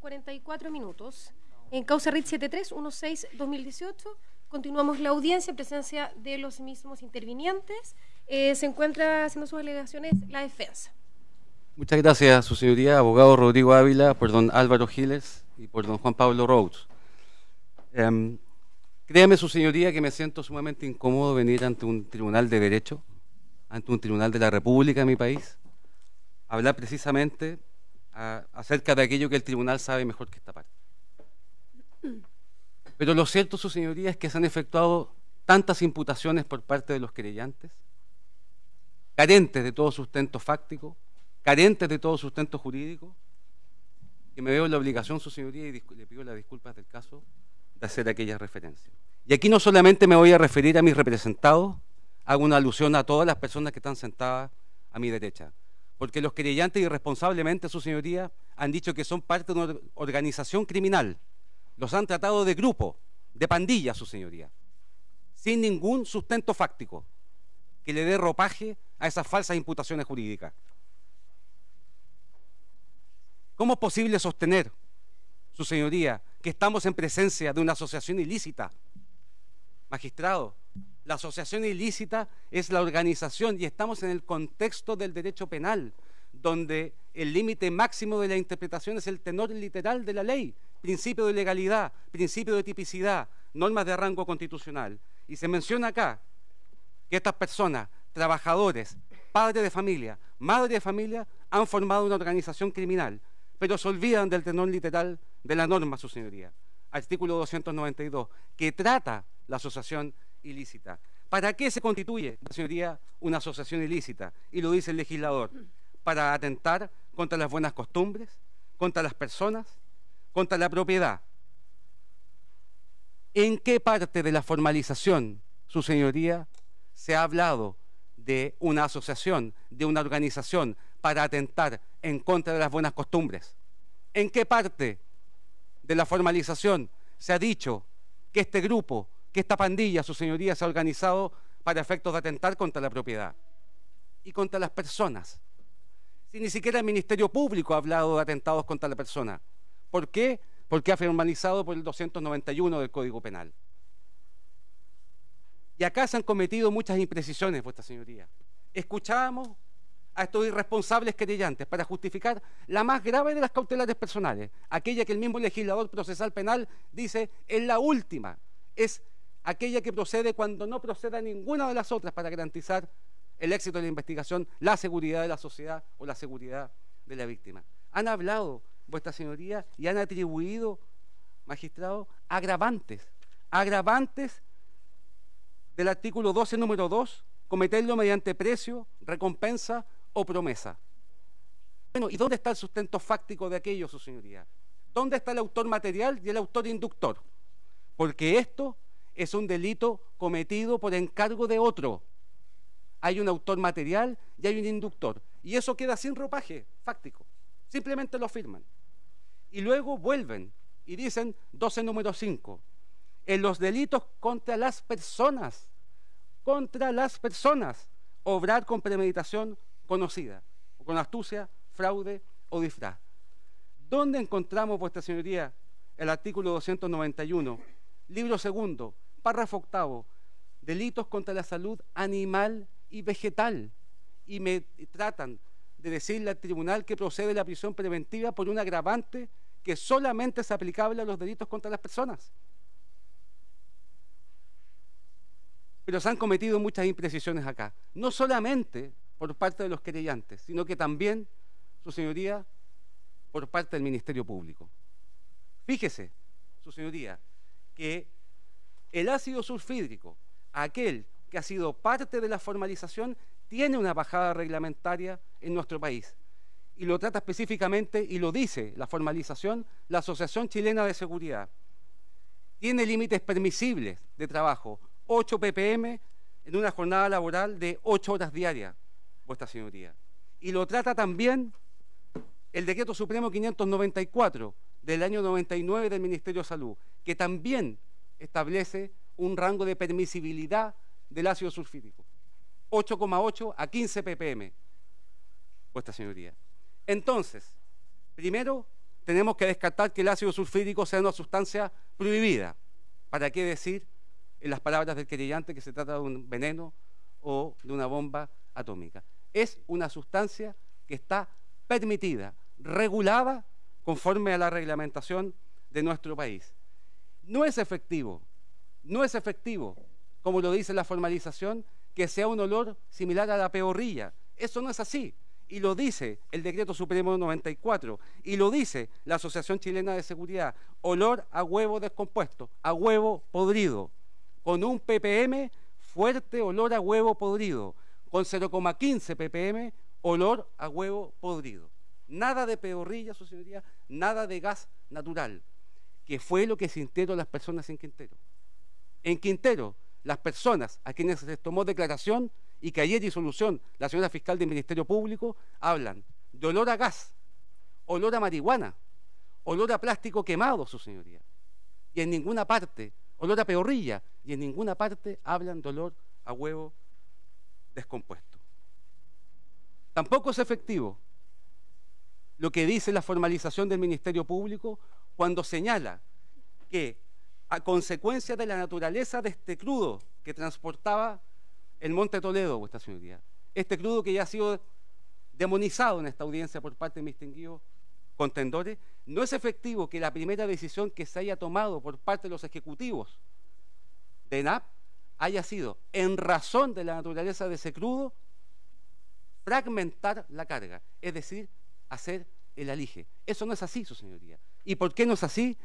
44 minutos. En causa RIT 7316-2018 continuamos la audiencia en presencia de los mismos intervinientes. Eh, se encuentra haciendo sus alegaciones la defensa. Muchas gracias, su señoría, abogado Rodrigo Ávila, por don Álvaro Giles y por don Juan Pablo Rhodes. Em, créame, su señoría, que me siento sumamente incómodo venir ante un tribunal de derecho, ante un tribunal de la República en mi país, hablar precisamente acerca de aquello que el tribunal sabe mejor que esta parte. Pero lo cierto, su señoría, es que se han efectuado tantas imputaciones por parte de los querellantes, carentes de todo sustento fáctico, carentes de todo sustento jurídico, que me veo en la obligación, su señoría, y le pido las disculpas del caso, de hacer aquella referencia. Y aquí no solamente me voy a referir a mis representados, hago una alusión a todas las personas que están sentadas a mi derecha porque los querellantes irresponsablemente, su señoría, han dicho que son parte de una organización criminal. Los han tratado de grupo, de pandilla, su señoría, sin ningún sustento fáctico que le dé ropaje a esas falsas imputaciones jurídicas. ¿Cómo es posible sostener, su señoría, que estamos en presencia de una asociación ilícita? Magistrado, la asociación ilícita es la organización y estamos en el contexto del derecho penal, donde el límite máximo de la interpretación es el tenor literal de la ley, principio de legalidad, principio de tipicidad, normas de rango constitucional. Y se menciona acá que estas personas, trabajadores, padres de familia, madres de familia, han formado una organización criminal, pero se olvidan del tenor literal de la norma, su señoría. Artículo 292, que trata la asociación ilícita. ¿Para qué se constituye, señoría, una asociación ilícita? Y lo dice el legislador, para atentar contra las buenas costumbres, contra las personas, contra la propiedad. ¿En qué parte de la formalización, su señoría, se ha hablado de una asociación, de una organización para atentar en contra de las buenas costumbres? ¿En qué parte de la formalización se ha dicho que este grupo que esta pandilla, su señoría, se ha organizado para efectos de atentar contra la propiedad y contra las personas. Si ni siquiera el Ministerio Público ha hablado de atentados contra la persona. ¿Por qué? Porque ha formalizado por el 291 del Código Penal. Y acá se han cometido muchas imprecisiones, vuestra señoría. Escuchábamos a estos irresponsables querellantes para justificar la más grave de las cautelares personales, aquella que el mismo legislador procesal penal dice es la última, es aquella que procede cuando no proceda ninguna de las otras para garantizar el éxito de la investigación, la seguridad de la sociedad o la seguridad de la víctima. Han hablado, vuestra señoría, y han atribuido, magistrado, agravantes, agravantes del artículo 12, número 2, cometerlo mediante precio, recompensa o promesa. Bueno, ¿y dónde está el sustento fáctico de aquello, su señoría? ¿Dónde está el autor material y el autor inductor? Porque esto es un delito cometido por encargo de otro. Hay un autor material y hay un inductor. Y eso queda sin ropaje fáctico. Simplemente lo firman. Y luego vuelven y dicen 12 número 5. En los delitos contra las personas, contra las personas, obrar con premeditación conocida, con astucia, fraude o disfraz. ¿Dónde encontramos, vuestra señoría, el artículo 291, libro segundo, Párrafo octavo, delitos contra la salud animal y vegetal. Y me tratan de decirle al tribunal que procede la prisión preventiva por un agravante que solamente es aplicable a los delitos contra las personas. Pero se han cometido muchas imprecisiones acá, no solamente por parte de los querellantes, sino que también, su señoría, por parte del Ministerio Público. Fíjese, su señoría, que el ácido sulfídrico, aquel que ha sido parte de la formalización, tiene una bajada reglamentaria en nuestro país. Y lo trata específicamente, y lo dice la formalización, la Asociación Chilena de Seguridad. Tiene límites permisibles de trabajo, 8 ppm en una jornada laboral de 8 horas diarias, vuestra señoría. Y lo trata también el Decreto Supremo 594 del año 99 del Ministerio de Salud, que también establece un rango de permisibilidad del ácido sulfídico. 8,8 a 15 ppm, vuestra señoría. Entonces, primero tenemos que descartar que el ácido sulfídico sea una sustancia prohibida. ¿Para qué decir en las palabras del querellante que se trata de un veneno o de una bomba atómica? Es una sustancia que está permitida, regulada conforme a la reglamentación de nuestro país no es efectivo, no es efectivo, como lo dice la formalización, que sea un olor similar a la peorrilla. Eso no es así. Y lo dice el Decreto Supremo 94, y lo dice la Asociación Chilena de Seguridad, olor a huevo descompuesto, a huevo podrido, con un ppm fuerte olor a huevo podrido, con 0,15 ppm olor a huevo podrido. Nada de peorrilla, su señoría, nada de gas natural que fue lo que sintieron las personas en Quintero. En Quintero, las personas a quienes se tomó declaración y que ayer disolución la señora fiscal del Ministerio Público hablan de olor a gas, olor a marihuana, olor a plástico quemado, su señoría. Y en ninguna parte, olor a peorrilla, y en ninguna parte hablan dolor olor a huevo descompuesto. Tampoco es efectivo lo que dice la formalización del Ministerio Público cuando señala que a consecuencia de la naturaleza de este crudo que transportaba el Monte Toledo, vuestra señoría, este crudo que ya ha sido demonizado en esta audiencia por parte de mis distinguidos contendores, no es efectivo que la primera decisión que se haya tomado por parte de los ejecutivos de NAP haya sido, en razón de la naturaleza de ese crudo, fragmentar la carga, es decir, hacer el alige. Eso no es así, su señoría. ¿Y por qué no es así?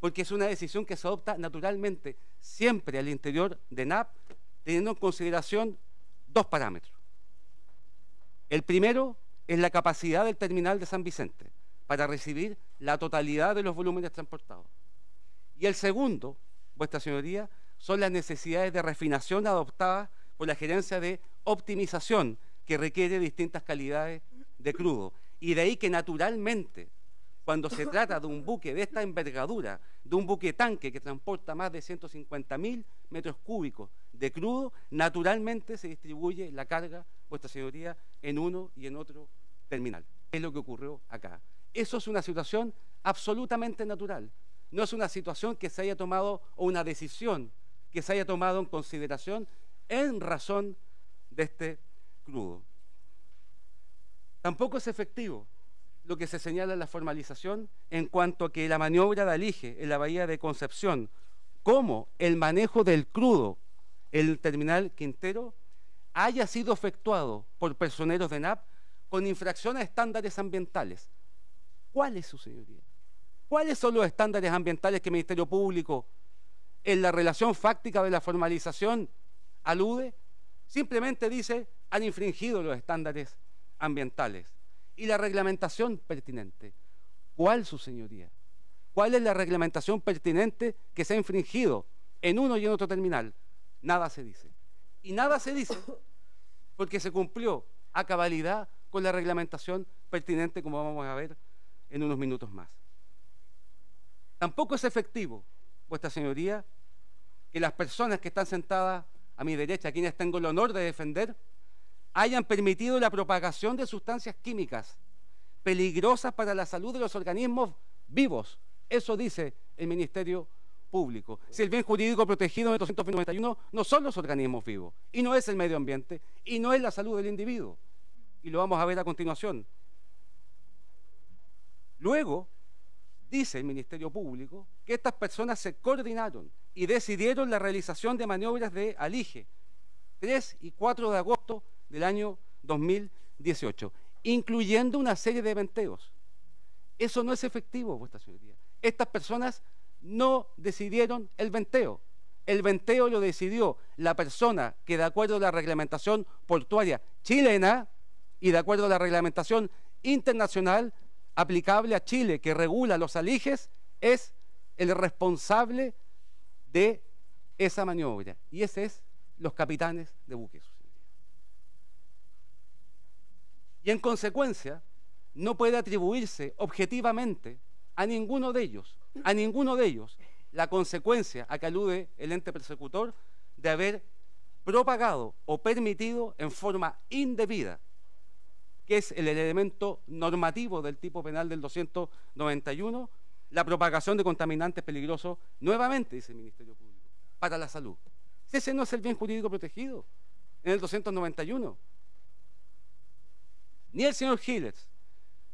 Porque es una decisión que se adopta naturalmente, siempre al interior de NAP, teniendo en consideración dos parámetros. El primero es la capacidad del terminal de San Vicente para recibir la totalidad de los volúmenes transportados. Y el segundo, vuestra señoría, son las necesidades de refinación adoptadas por la gerencia de optimización que requiere distintas calidades de crudo. Y de ahí que naturalmente cuando se trata de un buque de esta envergadura, de un buque tanque que transporta más de 150.000 metros cúbicos de crudo, naturalmente se distribuye la carga, vuestra señoría, en uno y en otro terminal. Es lo que ocurrió acá. Eso es una situación absolutamente natural. No es una situación que se haya tomado o una decisión que se haya tomado en consideración en razón de este crudo. Tampoco es efectivo lo que se señala en la formalización en cuanto a que la maniobra de Alige en la bahía de Concepción, como el manejo del crudo el terminal Quintero, haya sido efectuado por personeros de NAP con infracción a estándares ambientales. ¿Cuál es su señoría? ¿Cuáles son los estándares ambientales que el Ministerio Público en la relación fáctica de la formalización alude? Simplemente dice, han infringido los estándares ambientales y la reglamentación pertinente. ¿Cuál, su señoría? ¿Cuál es la reglamentación pertinente que se ha infringido en uno y en otro terminal? Nada se dice. Y nada se dice porque se cumplió a cabalidad con la reglamentación pertinente, como vamos a ver en unos minutos más. Tampoco es efectivo, vuestra señoría, que las personas que están sentadas a mi derecha, a quienes tengo el honor de defender, hayan permitido la propagación de sustancias químicas peligrosas para la salud de los organismos vivos. Eso dice el Ministerio Público. Si el bien jurídico protegido en el 291 no son los organismos vivos, y no es el medio ambiente, y no es la salud del individuo. Y lo vamos a ver a continuación. Luego, dice el Ministerio Público, que estas personas se coordinaron y decidieron la realización de maniobras de Alige, 3 y 4 de agosto del año 2018, incluyendo una serie de venteos. Eso no es efectivo, vuestra señoría. Estas personas no decidieron el venteo. El venteo lo decidió la persona que de acuerdo a la reglamentación portuaria chilena y de acuerdo a la reglamentación internacional aplicable a Chile que regula los alijes es el responsable de esa maniobra. Y ese es los capitanes de buques. y en consecuencia no puede atribuirse objetivamente a ninguno de ellos, a ninguno de ellos, la consecuencia a que alude el ente persecutor de haber propagado o permitido en forma indebida, que es el elemento normativo del tipo penal del 291, la propagación de contaminantes peligrosos, nuevamente, dice el Ministerio Público, para la salud. ese no es el bien jurídico protegido, en el 291 ni el señor Giles,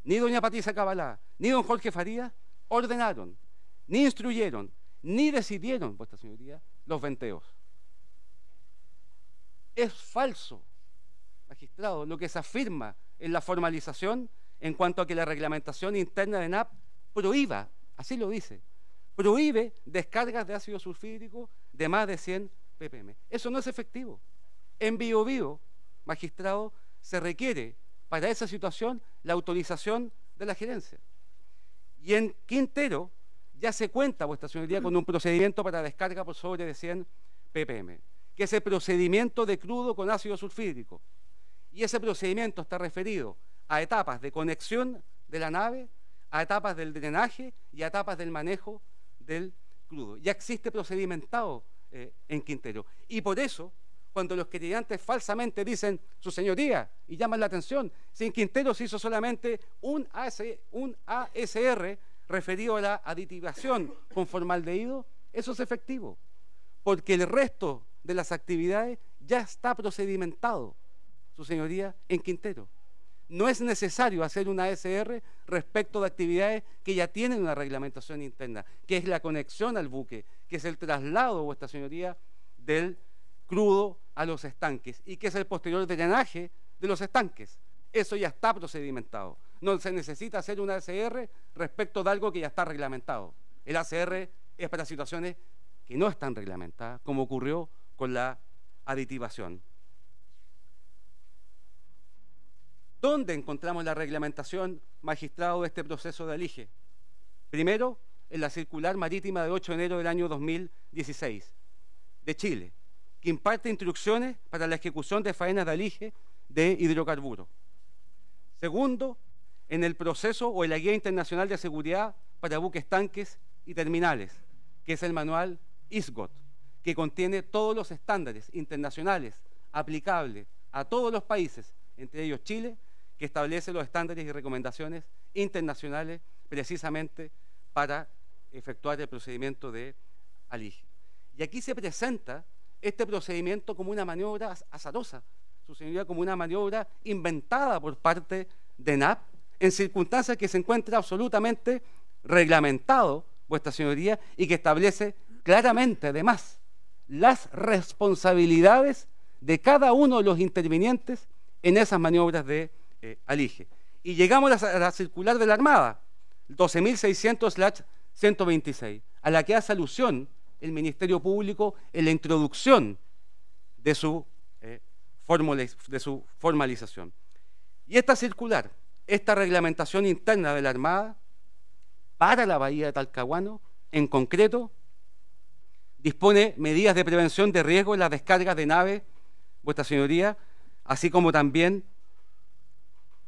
ni doña Patricia Cabalá, ni don Jorge Faría ordenaron, ni instruyeron, ni decidieron, vuestra señoría, los venteos. Es falso, magistrado, lo que se afirma en la formalización en cuanto a que la reglamentación interna de NAP prohíba, así lo dice, prohíbe descargas de ácido sulfídrico de más de 100 ppm. Eso no es efectivo. En vivo vivo, magistrado, se requiere para esa situación la autorización de la gerencia. Y en Quintero ya se cuenta vuestra señoría con un procedimiento para descarga por sobre de 100 ppm, que es el procedimiento de crudo con ácido sulfídrico. Y ese procedimiento está referido a etapas de conexión de la nave, a etapas del drenaje y a etapas del manejo del crudo. Ya existe procedimentado eh, en Quintero. Y por eso cuando los queridantes falsamente dicen su señoría y llaman la atención. Sin Quintero se hizo solamente un, un ASR referido a la aditivación con formaldehído, eso es efectivo, porque el resto de las actividades ya está procedimentado, su señoría, en Quintero. No es necesario hacer una ASR respecto de actividades que ya tienen una reglamentación interna, que es la conexión al buque, que es el traslado, vuestra señoría, del crudo a los estanques y que es el posterior drenaje de los estanques. Eso ya está procedimentado. No se necesita hacer una ACR respecto de algo que ya está reglamentado. El ACR es para situaciones que no están reglamentadas, como ocurrió con la aditivación. ¿Dónde encontramos la reglamentación, magistrado, de este proceso de alige? Primero, en la circular marítima de 8 de enero del año 2016 de Chile, que imparte instrucciones para la ejecución de faenas de alige de hidrocarburos. Segundo, en el proceso o en la Guía Internacional de Seguridad para Buques, Tanques y Terminales, que es el manual ISGOT, que contiene todos los estándares internacionales aplicables a todos los países, entre ellos Chile, que establece los estándares y recomendaciones internacionales precisamente para efectuar el procedimiento de alige. Y aquí se presenta este procedimiento como una maniobra azarosa, su señoría como una maniobra inventada por parte de NAP en circunstancias que se encuentra absolutamente reglamentado, vuestra señoría, y que establece claramente, además, las responsabilidades de cada uno de los intervinientes en esas maniobras de eh, Alige. Y llegamos a la circular de la Armada, 12.600/126, a la que hace alusión el Ministerio Público en la introducción de su, eh, de su formalización. Y esta circular, esta reglamentación interna de la Armada para la Bahía de Talcahuano, en concreto, dispone medidas de prevención de riesgo en las descargas de naves, vuestra señoría, así como también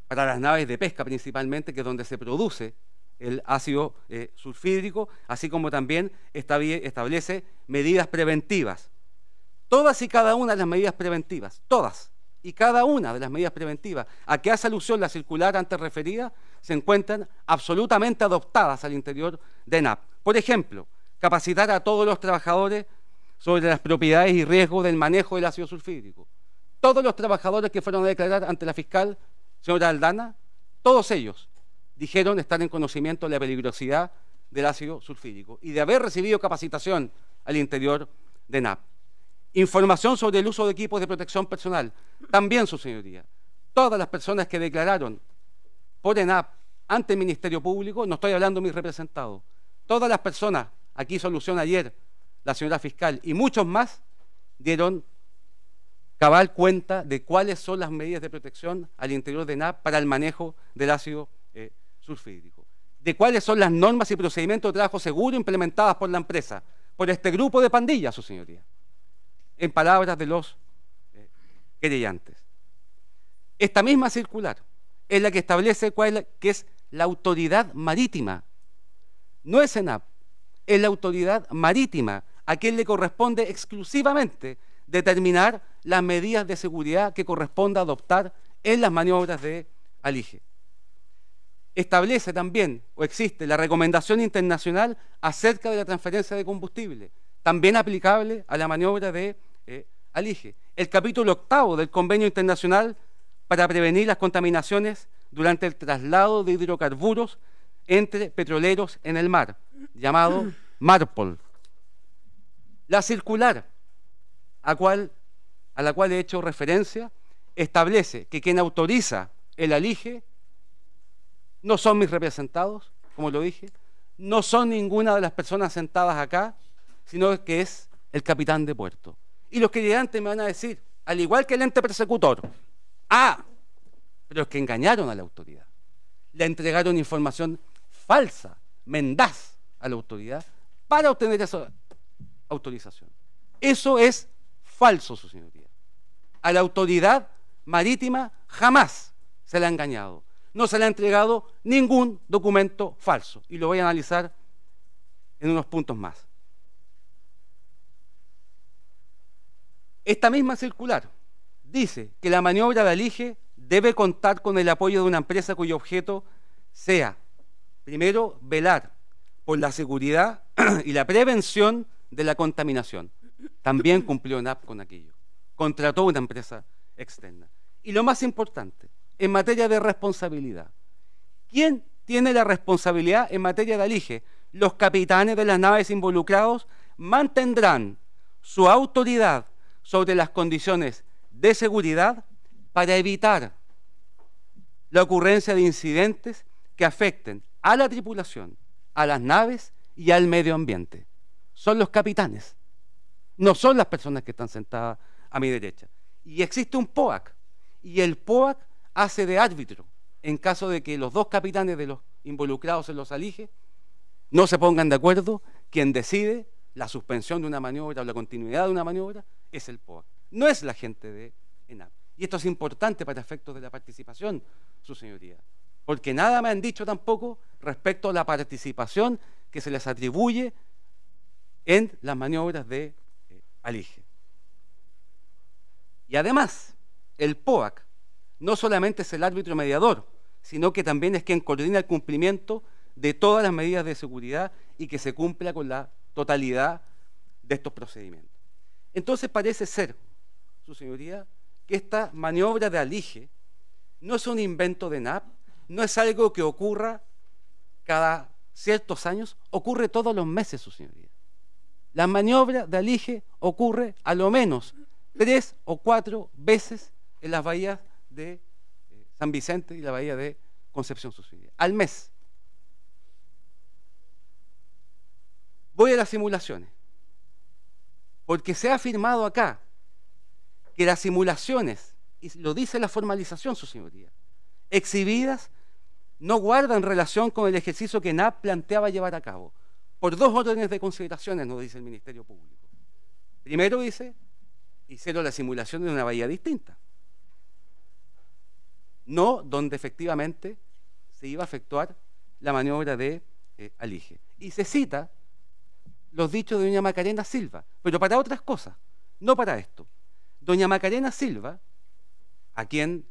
para las naves de pesca principalmente, que es donde se produce el ácido eh, sulfídrico, así como también establece medidas preventivas. Todas y cada una de las medidas preventivas, todas y cada una de las medidas preventivas a que hace alusión la circular antes referida, se encuentran absolutamente adoptadas al interior de Nap. Por ejemplo, capacitar a todos los trabajadores sobre las propiedades y riesgos del manejo del ácido sulfídrico. Todos los trabajadores que fueron a declarar ante la fiscal, señora Aldana, todos ellos dijeron estar en conocimiento de la peligrosidad del ácido sulfúrico y de haber recibido capacitación al interior de NAP. Información sobre el uso de equipos de protección personal. También, su señoría, todas las personas que declararon por ENAP ante el Ministerio Público, no estoy hablando de mis representados, todas las personas, aquí solución ayer la señora fiscal y muchos más, dieron cabal cuenta de cuáles son las medidas de protección al interior de NAP para el manejo del ácido eh, de cuáles son las normas y procedimientos de trabajo seguro implementadas por la empresa, por este grupo de pandillas, su señoría, en palabras de los creyentes. Eh, Esta misma circular es la que establece cuál es la, que es la autoridad marítima. No es ENAP, es la autoridad marítima a quien le corresponde exclusivamente determinar las medidas de seguridad que corresponda adoptar en las maniobras de Alige establece también o existe la recomendación internacional acerca de la transferencia de combustible, también aplicable a la maniobra de eh, Alige. El capítulo octavo del Convenio Internacional para prevenir las contaminaciones durante el traslado de hidrocarburos entre petroleros en el mar, llamado MARPOL. La circular a, a la cual he hecho referencia establece que quien autoriza el alige no son mis representados, como lo dije, no son ninguna de las personas sentadas acá, sino que es el capitán de puerto. Y los que llegan me van a decir, al igual que el ente persecutor, ah, pero es que engañaron a la autoridad, le entregaron información falsa, mendaz a la autoridad para obtener esa autorización. Eso es falso, su señoría. A la autoridad marítima jamás se le ha engañado no se le ha entregado ningún documento falso. Y lo voy a analizar en unos puntos más. Esta misma circular dice que la maniobra de Alige debe contar con el apoyo de una empresa cuyo objeto sea, primero, velar por la seguridad y la prevención de la contaminación. También cumplió NAP con aquello. Contrató una empresa externa. Y lo más importante, en materia de responsabilidad. ¿Quién tiene la responsabilidad en materia de alije? Los capitanes de las naves involucrados mantendrán su autoridad sobre las condiciones de seguridad para evitar la ocurrencia de incidentes que afecten a la tripulación, a las naves y al medio ambiente. Son los capitanes, no son las personas que están sentadas a mi derecha. Y existe un POAC, y el POAC hace de árbitro en caso de que los dos capitanes de los involucrados en los alige no se pongan de acuerdo, quien decide la suspensión de una maniobra o la continuidad de una maniobra es el POAC, no es la gente de ENAP. Y esto es importante para efectos de la participación, su señoría, porque nada me han dicho tampoco respecto a la participación que se les atribuye en las maniobras de eh, Alige. Y además, el POAC no solamente es el árbitro mediador, sino que también es quien coordina el cumplimiento de todas las medidas de seguridad y que se cumpla con la totalidad de estos procedimientos. Entonces parece ser, su señoría, que esta maniobra de alije no es un invento de NAP, no es algo que ocurra cada ciertos años, ocurre todos los meses, su señoría. La maniobra de alije ocurre a lo menos tres o cuatro veces en las bahías de eh, San Vicente y la bahía de Concepción Suicidia, al mes. Voy a las simulaciones, porque se ha afirmado acá que las simulaciones, y lo dice la formalización, su señoría, exhibidas no guardan relación con el ejercicio que NAP planteaba llevar a cabo, por dos órdenes de consideraciones, nos dice el Ministerio Público. Primero dice, hicieron las simulaciones de una bahía distinta no donde efectivamente se iba a efectuar la maniobra de alije. Eh, Alige. Y se cita los dichos de doña Macarena Silva, pero para otras cosas, no para esto. Doña Macarena Silva, a quien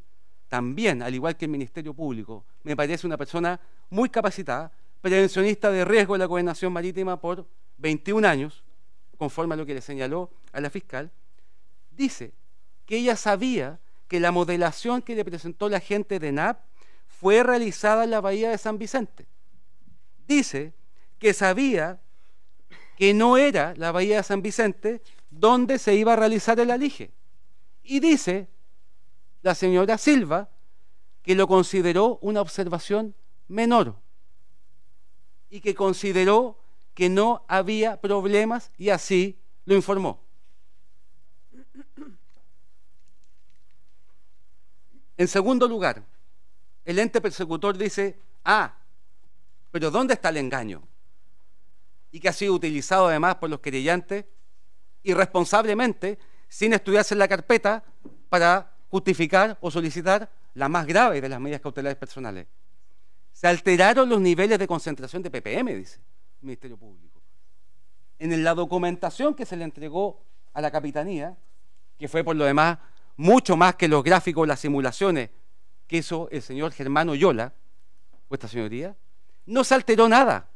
también, al igual que el Ministerio Público, me parece una persona muy capacitada, prevencionista de riesgo de la gobernación marítima por 21 años, conforme a lo que le señaló a la fiscal, dice que ella sabía que la modelación que le presentó la gente de NAP fue realizada en la bahía de San Vicente. Dice que sabía que no era la bahía de San Vicente donde se iba a realizar el alige. Y dice la señora Silva que lo consideró una observación menor y que consideró que no había problemas y así lo informó. En segundo lugar, el ente persecutor dice, ah, pero ¿dónde está el engaño? Y que ha sido utilizado además por los querellantes irresponsablemente, sin estudiarse en la carpeta, para justificar o solicitar la más grave de las medidas cautelares personales. Se alteraron los niveles de concentración de PPM, dice el Ministerio Público. En la documentación que se le entregó a la Capitanía, que fue por lo demás mucho más que los gráficos, las simulaciones que hizo el señor Germán Oyola vuestra señoría, no se alteró nada,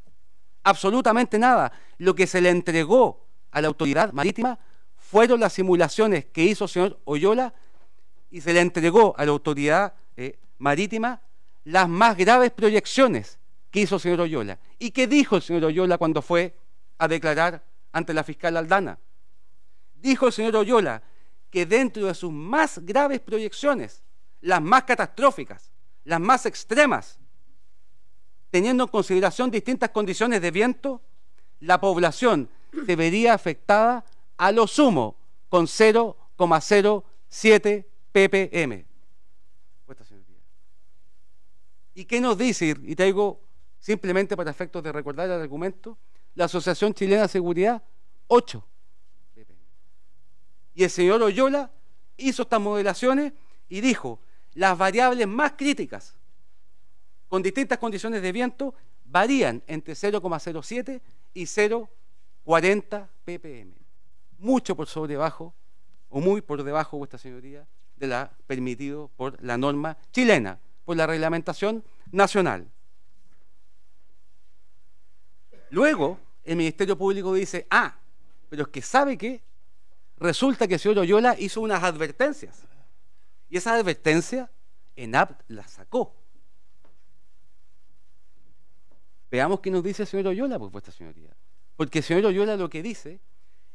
absolutamente nada. Lo que se le entregó a la autoridad marítima fueron las simulaciones que hizo el señor Oyola y se le entregó a la autoridad eh, marítima las más graves proyecciones que hizo el señor Oyola. ¿Y qué dijo el señor Oyola cuando fue a declarar ante la fiscal Aldana? Dijo el señor Oyola que dentro de sus más graves proyecciones, las más catastróficas, las más extremas, teniendo en consideración distintas condiciones de viento, la población se vería afectada a lo sumo con 0,07 ppm. ¿Y qué nos dice? Y digo simplemente para efectos de recordar el argumento, la Asociación Chilena de Seguridad, 8. Y el señor Oyola hizo estas modelaciones y dijo, las variables más críticas con distintas condiciones de viento varían entre 0,07 y 0,40 ppm. Mucho por sobre debajo, o muy por debajo, vuestra señoría, de la permitido por la norma chilena, por la reglamentación nacional. Luego, el Ministerio Público dice, ah, pero es que sabe que Resulta que el señor Loyola hizo unas advertencias. Y esas advertencias APT las sacó. Veamos qué nos dice el señor Loyola, por vuestra señoría. Porque el señor Loyola lo que dice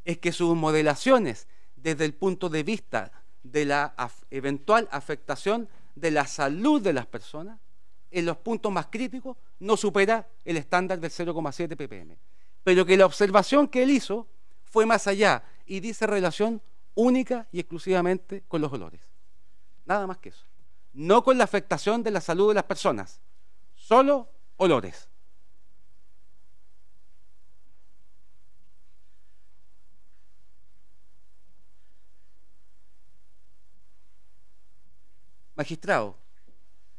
es que sus modelaciones desde el punto de vista de la eventual afectación de la salud de las personas en los puntos más críticos no supera el estándar del 0,7 ppm. Pero que la observación que él hizo fue más allá y dice relación única y exclusivamente con los olores. Nada más que eso. No con la afectación de la salud de las personas. Solo olores. Magistrado,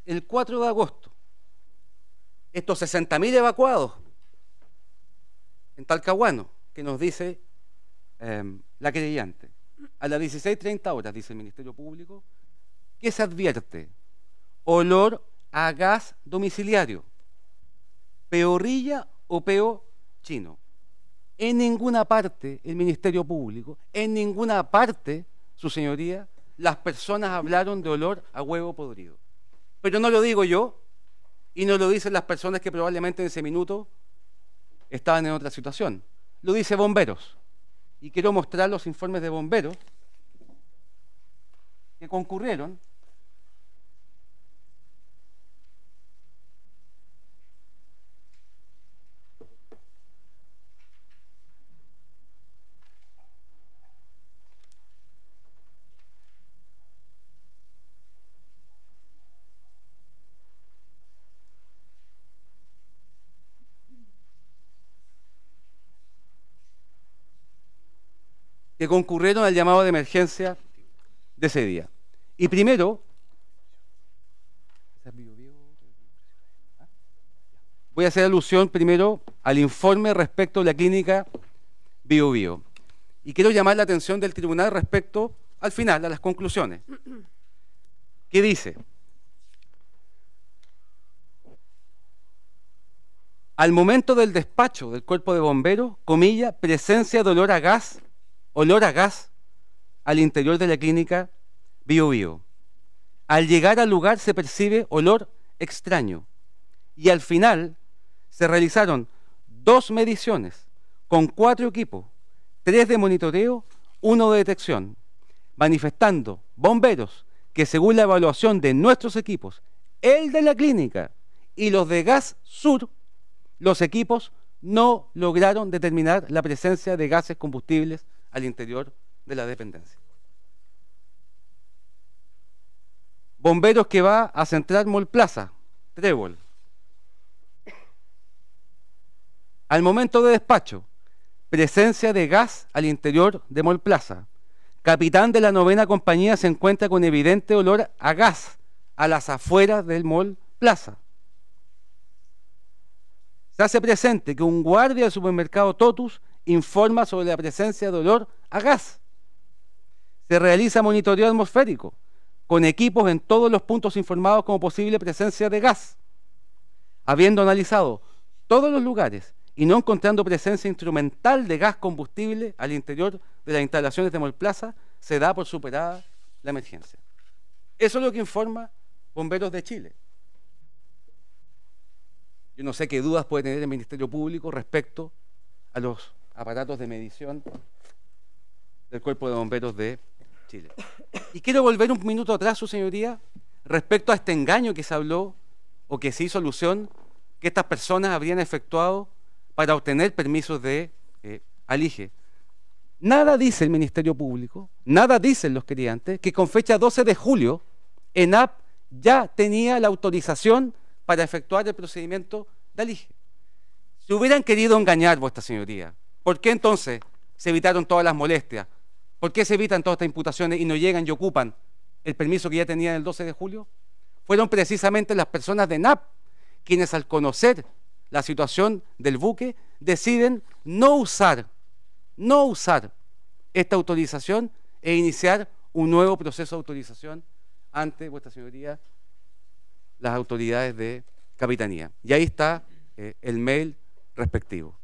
el 4 de agosto, estos 60.000 evacuados en Talcahuano, que nos dice Em, la creyente. A las 16.30 horas, dice el Ministerio Público, ¿qué se advierte? Olor a gas domiciliario, peorrilla o peo chino. En ninguna parte el Ministerio Público, en ninguna parte, su señoría, las personas hablaron de olor a huevo podrido. Pero no lo digo yo y no lo dicen las personas que probablemente en ese minuto estaban en otra situación. Lo dice bomberos y quiero mostrar los informes de bomberos que concurrieron que concurrieron al llamado de emergencia de ese día. Y primero, voy a hacer alusión primero al informe respecto a la clínica BioBio Y quiero llamar la atención del tribunal respecto al final, a las conclusiones. ¿Qué dice? Al momento del despacho del cuerpo de bomberos, comilla, presencia de olor a gas olor a gas al interior de la clínica Bio Bio. Al llegar al lugar se percibe olor extraño y al final se realizaron dos mediciones con cuatro equipos, tres de monitoreo, uno de detección, manifestando bomberos que según la evaluación de nuestros equipos, el de la clínica y los de Gas Sur, los equipos no lograron determinar la presencia de gases combustibles al interior de la dependencia. Bomberos que va a centrar Mol Plaza, Trébol. Al momento de despacho, presencia de gas al interior de Mol Plaza. Capitán de la novena compañía se encuentra con evidente olor a gas a las afueras del Mol Plaza. Se hace presente que un guardia del supermercado Totus informa sobre la presencia de olor a gas. Se realiza monitoreo atmosférico con equipos en todos los puntos informados como posible presencia de gas. Habiendo analizado todos los lugares y no encontrando presencia instrumental de gas combustible al interior de las instalaciones de Molplaza, se da por superada la emergencia. Eso es lo que informa Bomberos de Chile. Yo no sé qué dudas puede tener el Ministerio Público respecto a los aparatos de medición del Cuerpo de Bomberos de Chile. Y quiero volver un minuto atrás, su señoría, respecto a este engaño que se habló o que se hizo alusión que estas personas habrían efectuado para obtener permisos de alije eh, alige. Nada dice el Ministerio Público, nada dicen los criantes, que con fecha 12 de julio, ENAP ya tenía la autorización para efectuar el procedimiento de alige. Si hubieran querido engañar, vuestra señoría, ¿Por qué entonces se evitaron todas las molestias? ¿Por qué se evitan todas estas imputaciones y no llegan y ocupan el permiso que ya tenían el 12 de julio? Fueron precisamente las personas de NAP quienes al conocer la situación del buque deciden no usar, no usar esta autorización e iniciar un nuevo proceso de autorización ante vuestra señoría las autoridades de capitanía. Y ahí está eh, el mail respectivo.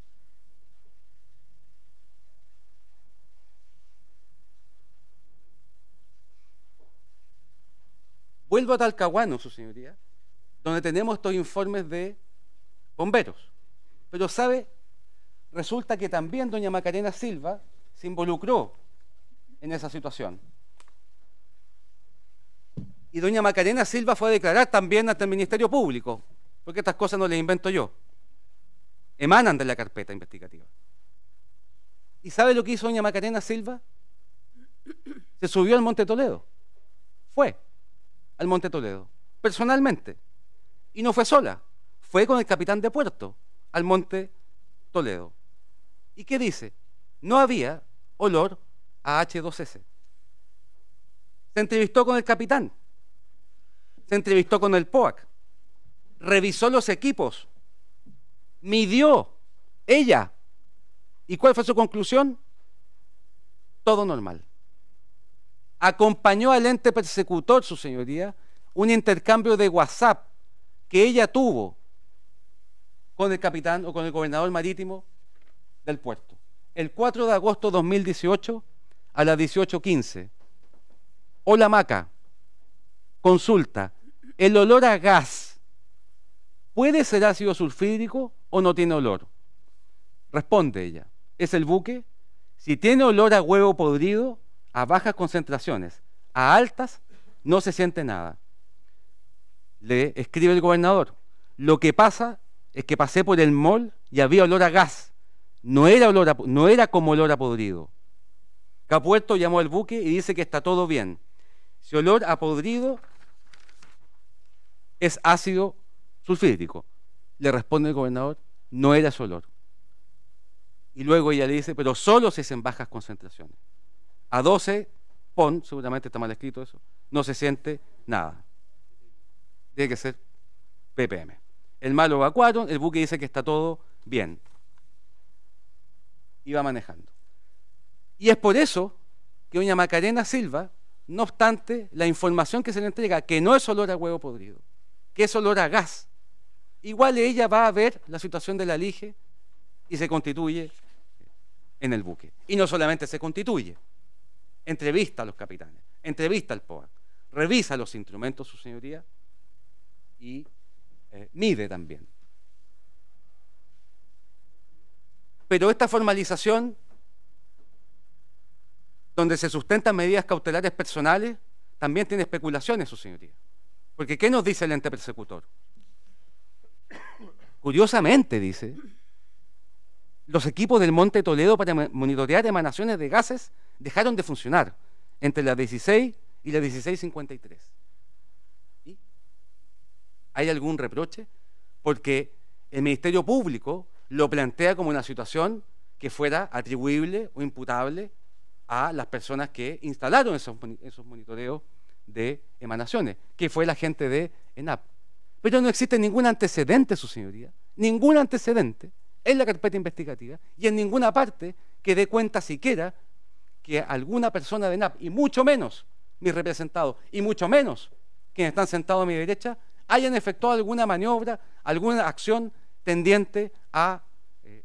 Vuelvo a Talcahuano, su señoría, donde tenemos estos informes de bomberos. Pero, ¿sabe? Resulta que también doña Macarena Silva se involucró en esa situación. Y doña Macarena Silva fue a declarar también ante el Ministerio Público, porque estas cosas no las invento yo. Emanan de la carpeta investigativa. ¿Y sabe lo que hizo doña Macarena Silva? Se subió al Monte Toledo. Fue al Monte Toledo, personalmente. Y no fue sola, fue con el capitán de puerto al Monte Toledo. ¿Y qué dice? No había olor a H2S. Se entrevistó con el capitán, se entrevistó con el POAC, revisó los equipos, midió ella. ¿Y cuál fue su conclusión? Todo normal acompañó al ente persecutor, su señoría, un intercambio de WhatsApp que ella tuvo con el capitán o con el gobernador marítimo del puerto. El 4 de agosto de 2018 a las 18.15. Hola Maca, consulta, ¿el olor a gas puede ser ácido sulfídrico o no tiene olor? Responde ella, ¿es el buque? Si tiene olor a huevo podrido, a bajas concentraciones, a altas, no se siente nada. Le escribe el gobernador, lo que pasa es que pasé por el mall y había olor a gas, no era, olor no era como olor a podrido. Capuerto llamó al buque y dice que está todo bien. Si olor a podrido es ácido sulfídrico. Le responde el gobernador, no era su olor. Y luego ella le dice, pero solo se es en bajas concentraciones a 12 pon, seguramente está mal escrito eso, no se siente nada. Tiene que ser ppm. El malo evacuaron, el buque dice que está todo bien. Y va manejando. Y es por eso que doña Macarena Silva, no obstante la información que se le entrega, que no es olor a huevo podrido, que es olor a gas, igual ella va a ver la situación de la lige y se constituye en el buque. Y no solamente se constituye, Entrevista a los capitanes, entrevista al POA, revisa los instrumentos, su señoría, y eh, mide también. Pero esta formalización, donde se sustentan medidas cautelares personales, también tiene especulaciones, su señoría. Porque ¿qué nos dice el ente persecutor? Curiosamente, dice, los equipos del Monte Toledo para monitorear emanaciones de gases dejaron de funcionar entre las 16 y las 16.53. ¿Hay algún reproche? Porque el Ministerio Público lo plantea como una situación que fuera atribuible o imputable a las personas que instalaron esos monitoreos de emanaciones, que fue la gente de ENAP. Pero no existe ningún antecedente, su señoría, ningún antecedente en la carpeta investigativa y en ninguna parte que dé cuenta siquiera que alguna persona de NAP, y mucho menos mis representados, y mucho menos quienes están sentados a mi derecha, hayan efectuado alguna maniobra, alguna acción tendiente a eh,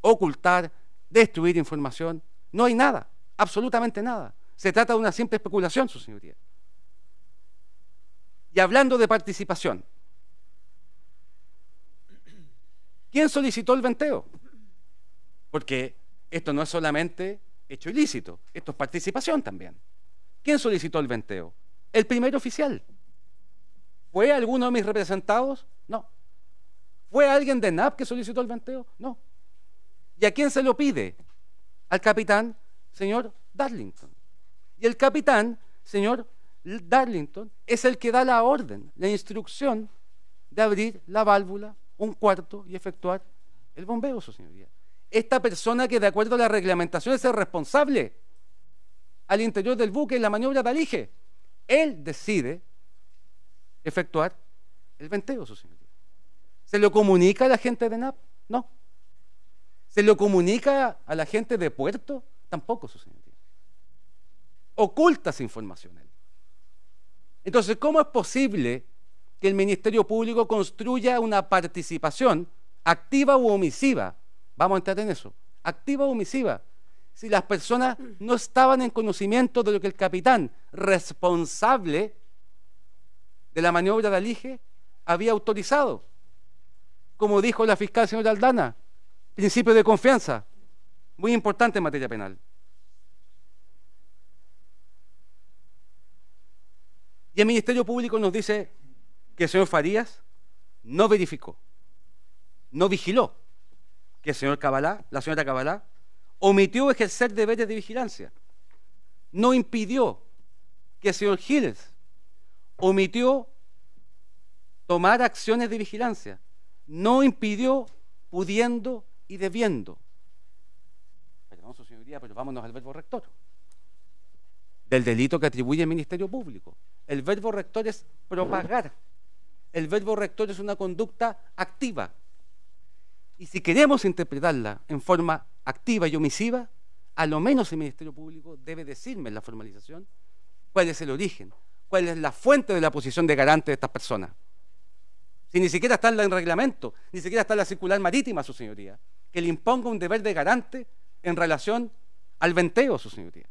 ocultar, destruir información. No hay nada, absolutamente nada. Se trata de una simple especulación, su señoría. Y hablando de participación, ¿quién solicitó el venteo? Porque esto no es solamente hecho ilícito. Esto es participación también. ¿Quién solicitó el venteo? El primer oficial. ¿Fue alguno de mis representados? No. ¿Fue alguien de NAP que solicitó el venteo? No. ¿Y a quién se lo pide? Al capitán, señor Darlington. Y el capitán, señor Darlington, es el que da la orden, la instrucción de abrir la válvula, un cuarto y efectuar el bombeo, su señoría esta persona que de acuerdo a la reglamentación es el responsable al interior del buque en la maniobra de alige. Él decide efectuar el venteo, su señoría. ¿Se lo comunica a la gente de NAP? No. ¿Se lo comunica a la gente de puerto? Tampoco, su señoría. Oculta esa información él. Entonces, ¿cómo es posible que el Ministerio Público construya una participación activa u omisiva Vamos a entrar en eso. Activa o omisiva. Si las personas no estaban en conocimiento de lo que el capitán responsable de la maniobra de Alige había autorizado. Como dijo la fiscal señora Aldana, principio de confianza, muy importante en materia penal. Y el Ministerio Público nos dice que el señor Farías no verificó, no vigiló que el señor Cabalá, la señora Cabalá, omitió ejercer deberes de vigilancia. No impidió que el señor Giles omitió tomar acciones de vigilancia. No impidió pudiendo y debiendo. Perdón, su señoría, pero vámonos al verbo rector. Del delito que atribuye el Ministerio Público. El verbo rector es propagar. El verbo rector es una conducta activa, y si queremos interpretarla en forma activa y omisiva, a lo menos el Ministerio Público debe decirme en la formalización cuál es el origen, cuál es la fuente de la posición de garante de estas personas. Si ni siquiera está en el reglamento, ni siquiera está en la circular marítima, su señoría, que le imponga un deber de garante en relación al venteo, su señoría.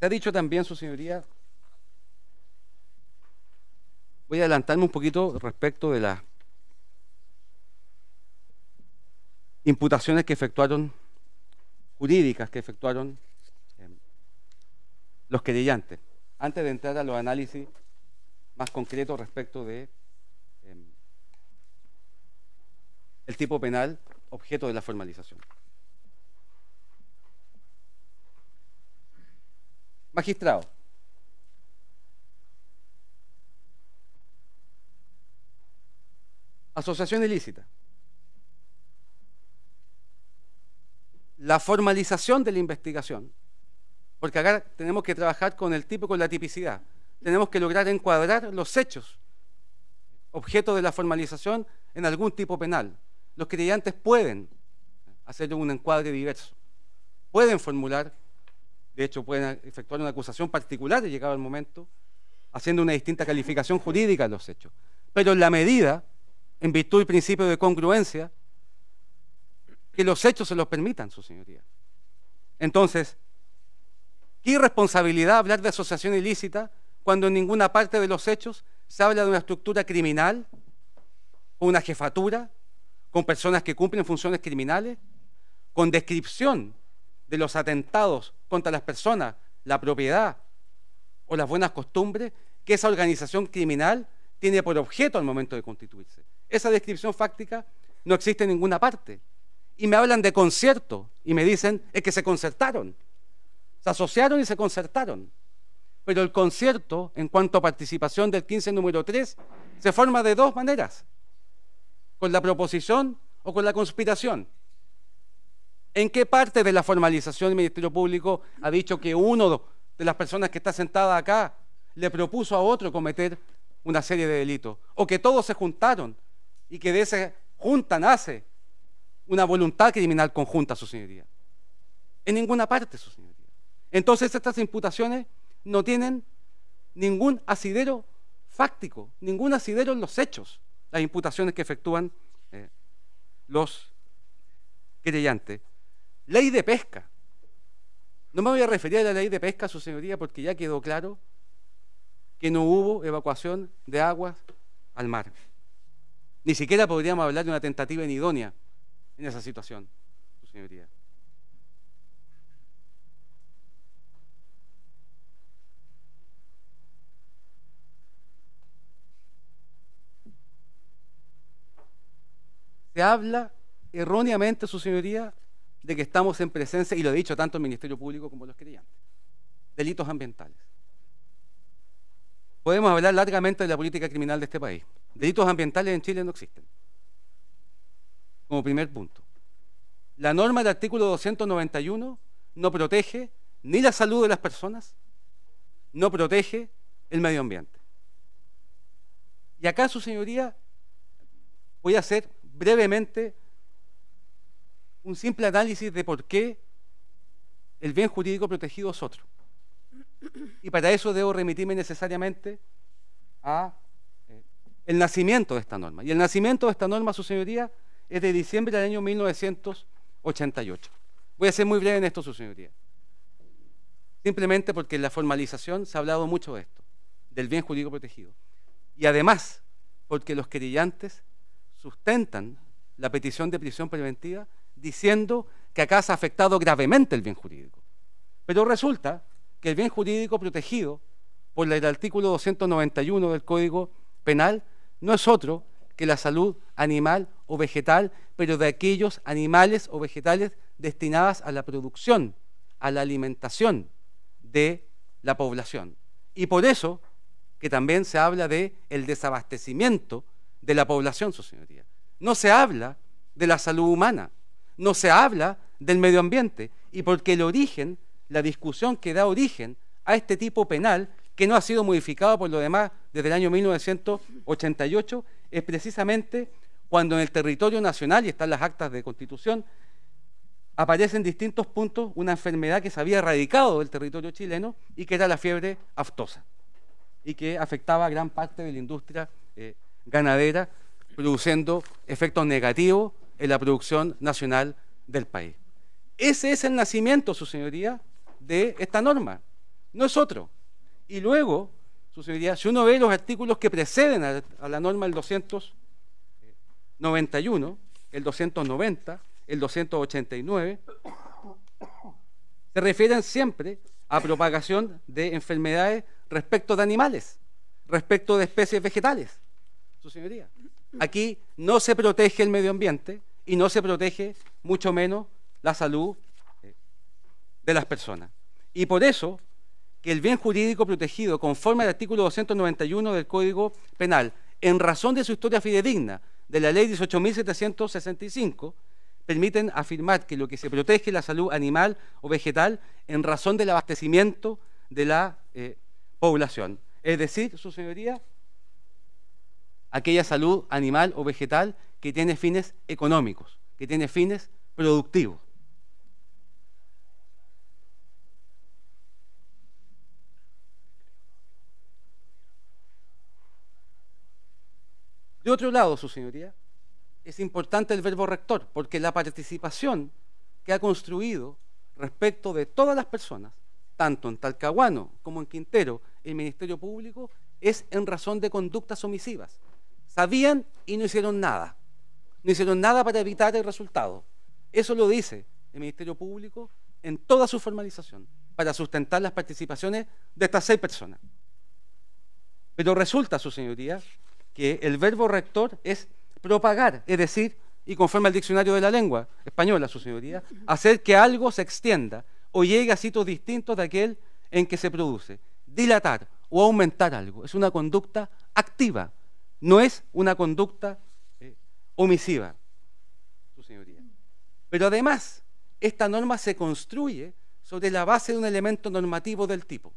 Se ha dicho también, su señoría, voy a adelantarme un poquito respecto de las imputaciones que efectuaron, jurídicas que efectuaron em, los querellantes, antes de entrar a los análisis más concretos respecto de em, el tipo penal objeto de la formalización. magistrado. Asociación ilícita. La formalización de la investigación. Porque acá tenemos que trabajar con el tipo, con la tipicidad. Tenemos que lograr encuadrar los hechos, objeto de la formalización, en algún tipo penal. Los creyentes pueden hacer un encuadre diverso. Pueden formular de hecho, pueden efectuar una acusación particular, llegado el momento, haciendo una distinta calificación jurídica de los hechos. Pero en la medida, en virtud del principio de congruencia, que los hechos se los permitan, su señoría. Entonces, ¿qué responsabilidad hablar de asociación ilícita cuando en ninguna parte de los hechos se habla de una estructura criminal o una jefatura con personas que cumplen funciones criminales, con descripción de los atentados contra las personas, la propiedad o las buenas costumbres que esa organización criminal tiene por objeto al momento de constituirse. Esa descripción fáctica no existe en ninguna parte. Y me hablan de concierto y me dicen es que se concertaron. Se asociaron y se concertaron. Pero el concierto, en cuanto a participación del 15 número 3, se forma de dos maneras. Con la proposición o con la conspiración. ¿En qué parte de la formalización el Ministerio Público ha dicho que uno de las personas que está sentada acá le propuso a otro cometer una serie de delitos? ¿O que todos se juntaron y que de esa junta nace una voluntad criminal conjunta, su señoría? En ninguna parte, su señoría. Entonces estas imputaciones no tienen ningún asidero fáctico, ningún asidero en los hechos, las imputaciones que efectúan eh, los creyentes. Ley de pesca. No me voy a referir a la ley de pesca, su señoría, porque ya quedó claro que no hubo evacuación de aguas al mar. Ni siquiera podríamos hablar de una tentativa inidónea en esa situación, su señoría. Se habla erróneamente, su señoría, de que estamos en presencia, y lo he dicho tanto el Ministerio Público como los creyentes, delitos ambientales. Podemos hablar largamente de la política criminal de este país. Delitos ambientales en Chile no existen. Como primer punto. La norma del artículo 291 no protege ni la salud de las personas, no protege el medio ambiente. Y acá, su señoría, voy a hacer brevemente un simple análisis de por qué el bien jurídico protegido es otro. Y para eso debo remitirme necesariamente a eh, el nacimiento de esta norma. Y el nacimiento de esta norma, su señoría, es de diciembre del año 1988. Voy a ser muy breve en esto, su señoría. Simplemente porque en la formalización se ha hablado mucho de esto, del bien jurídico protegido. Y además, porque los querellantes sustentan la petición de prisión preventiva diciendo que acá se ha afectado gravemente el bien jurídico. Pero resulta que el bien jurídico protegido por el artículo 291 del Código Penal no es otro que la salud animal o vegetal, pero de aquellos animales o vegetales destinadas a la producción, a la alimentación de la población. Y por eso que también se habla de el desabastecimiento de la población, su señoría. No se habla de la salud humana, no se habla del medio ambiente y porque el origen, la discusión que da origen a este tipo penal, que no ha sido modificado por lo demás desde el año 1988, es precisamente cuando en el territorio nacional, y están las actas de constitución, aparecen distintos puntos una enfermedad que se había erradicado del territorio chileno y que era la fiebre aftosa y que afectaba a gran parte de la industria eh, ganadera, produciendo efectos negativos en la producción nacional del país. Ese es el nacimiento, su señoría, de esta norma, no es otro. Y luego, su señoría, si uno ve los artículos que preceden a, la norma del 291, el 290, el 289, se refieren siempre a propagación de enfermedades respecto de animales, respecto de especies vegetales. Su señoría, aquí no se protege el medio ambiente, y no se protege, mucho menos, la salud eh, de las personas. Y por eso que el bien jurídico protegido, conforme al artículo 291 del Código Penal, en razón de su historia fidedigna de la ley 18.765, permiten afirmar que lo que se protege es la salud animal o vegetal en razón del abastecimiento de la eh, población. Es decir, su señoría, aquella salud animal o vegetal que tiene fines económicos, que tiene fines productivos. De otro lado, su señoría, es importante el verbo rector, porque la participación que ha construido respecto de todas las personas, tanto en Talcahuano como en Quintero, el Ministerio Público, es en razón de conductas omisivas. Sabían y no hicieron nada no hicieron nada para evitar el resultado. Eso lo dice el Ministerio Público en toda su formalización, para sustentar las participaciones de estas seis personas. Pero resulta, su señoría, que el verbo rector es propagar, es decir, y conforme al diccionario de la lengua española, su señoría, hacer que algo se extienda o llegue a sitios distintos de aquel en que se produce, dilatar o aumentar algo. Es una conducta activa, no es una conducta omisiva, su señoría. Pero además, esta norma se construye sobre la base de un elemento normativo del tipo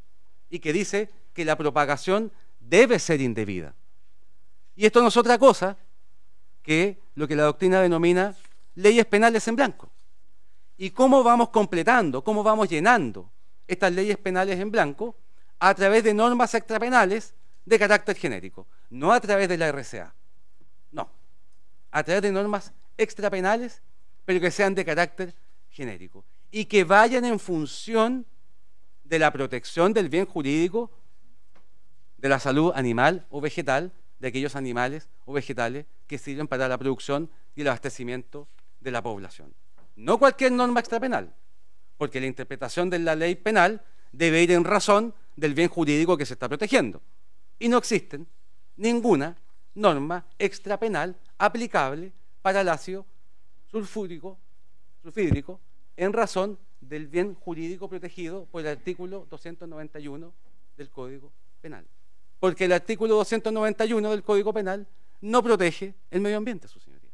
y que dice que la propagación debe ser indebida. Y esto no es otra cosa que lo que la doctrina denomina leyes penales en blanco. ¿Y cómo vamos completando, cómo vamos llenando estas leyes penales en blanco? A través de normas extrapenales de carácter genérico, no a través de la RCA a través de normas extrapenales, pero que sean de carácter genérico y que vayan en función de la protección del bien jurídico de la salud animal o vegetal, de aquellos animales o vegetales que sirven para la producción y el abastecimiento de la población. No cualquier norma extrapenal, porque la interpretación de la ley penal debe ir en razón del bien jurídico que se está protegiendo. Y no existen ninguna norma extrapenal aplicable para el ácido sulfúrico, sulfídrico en razón del bien jurídico protegido por el artículo 291 del Código Penal. Porque el artículo 291 del Código Penal no protege el medio ambiente, su señoría.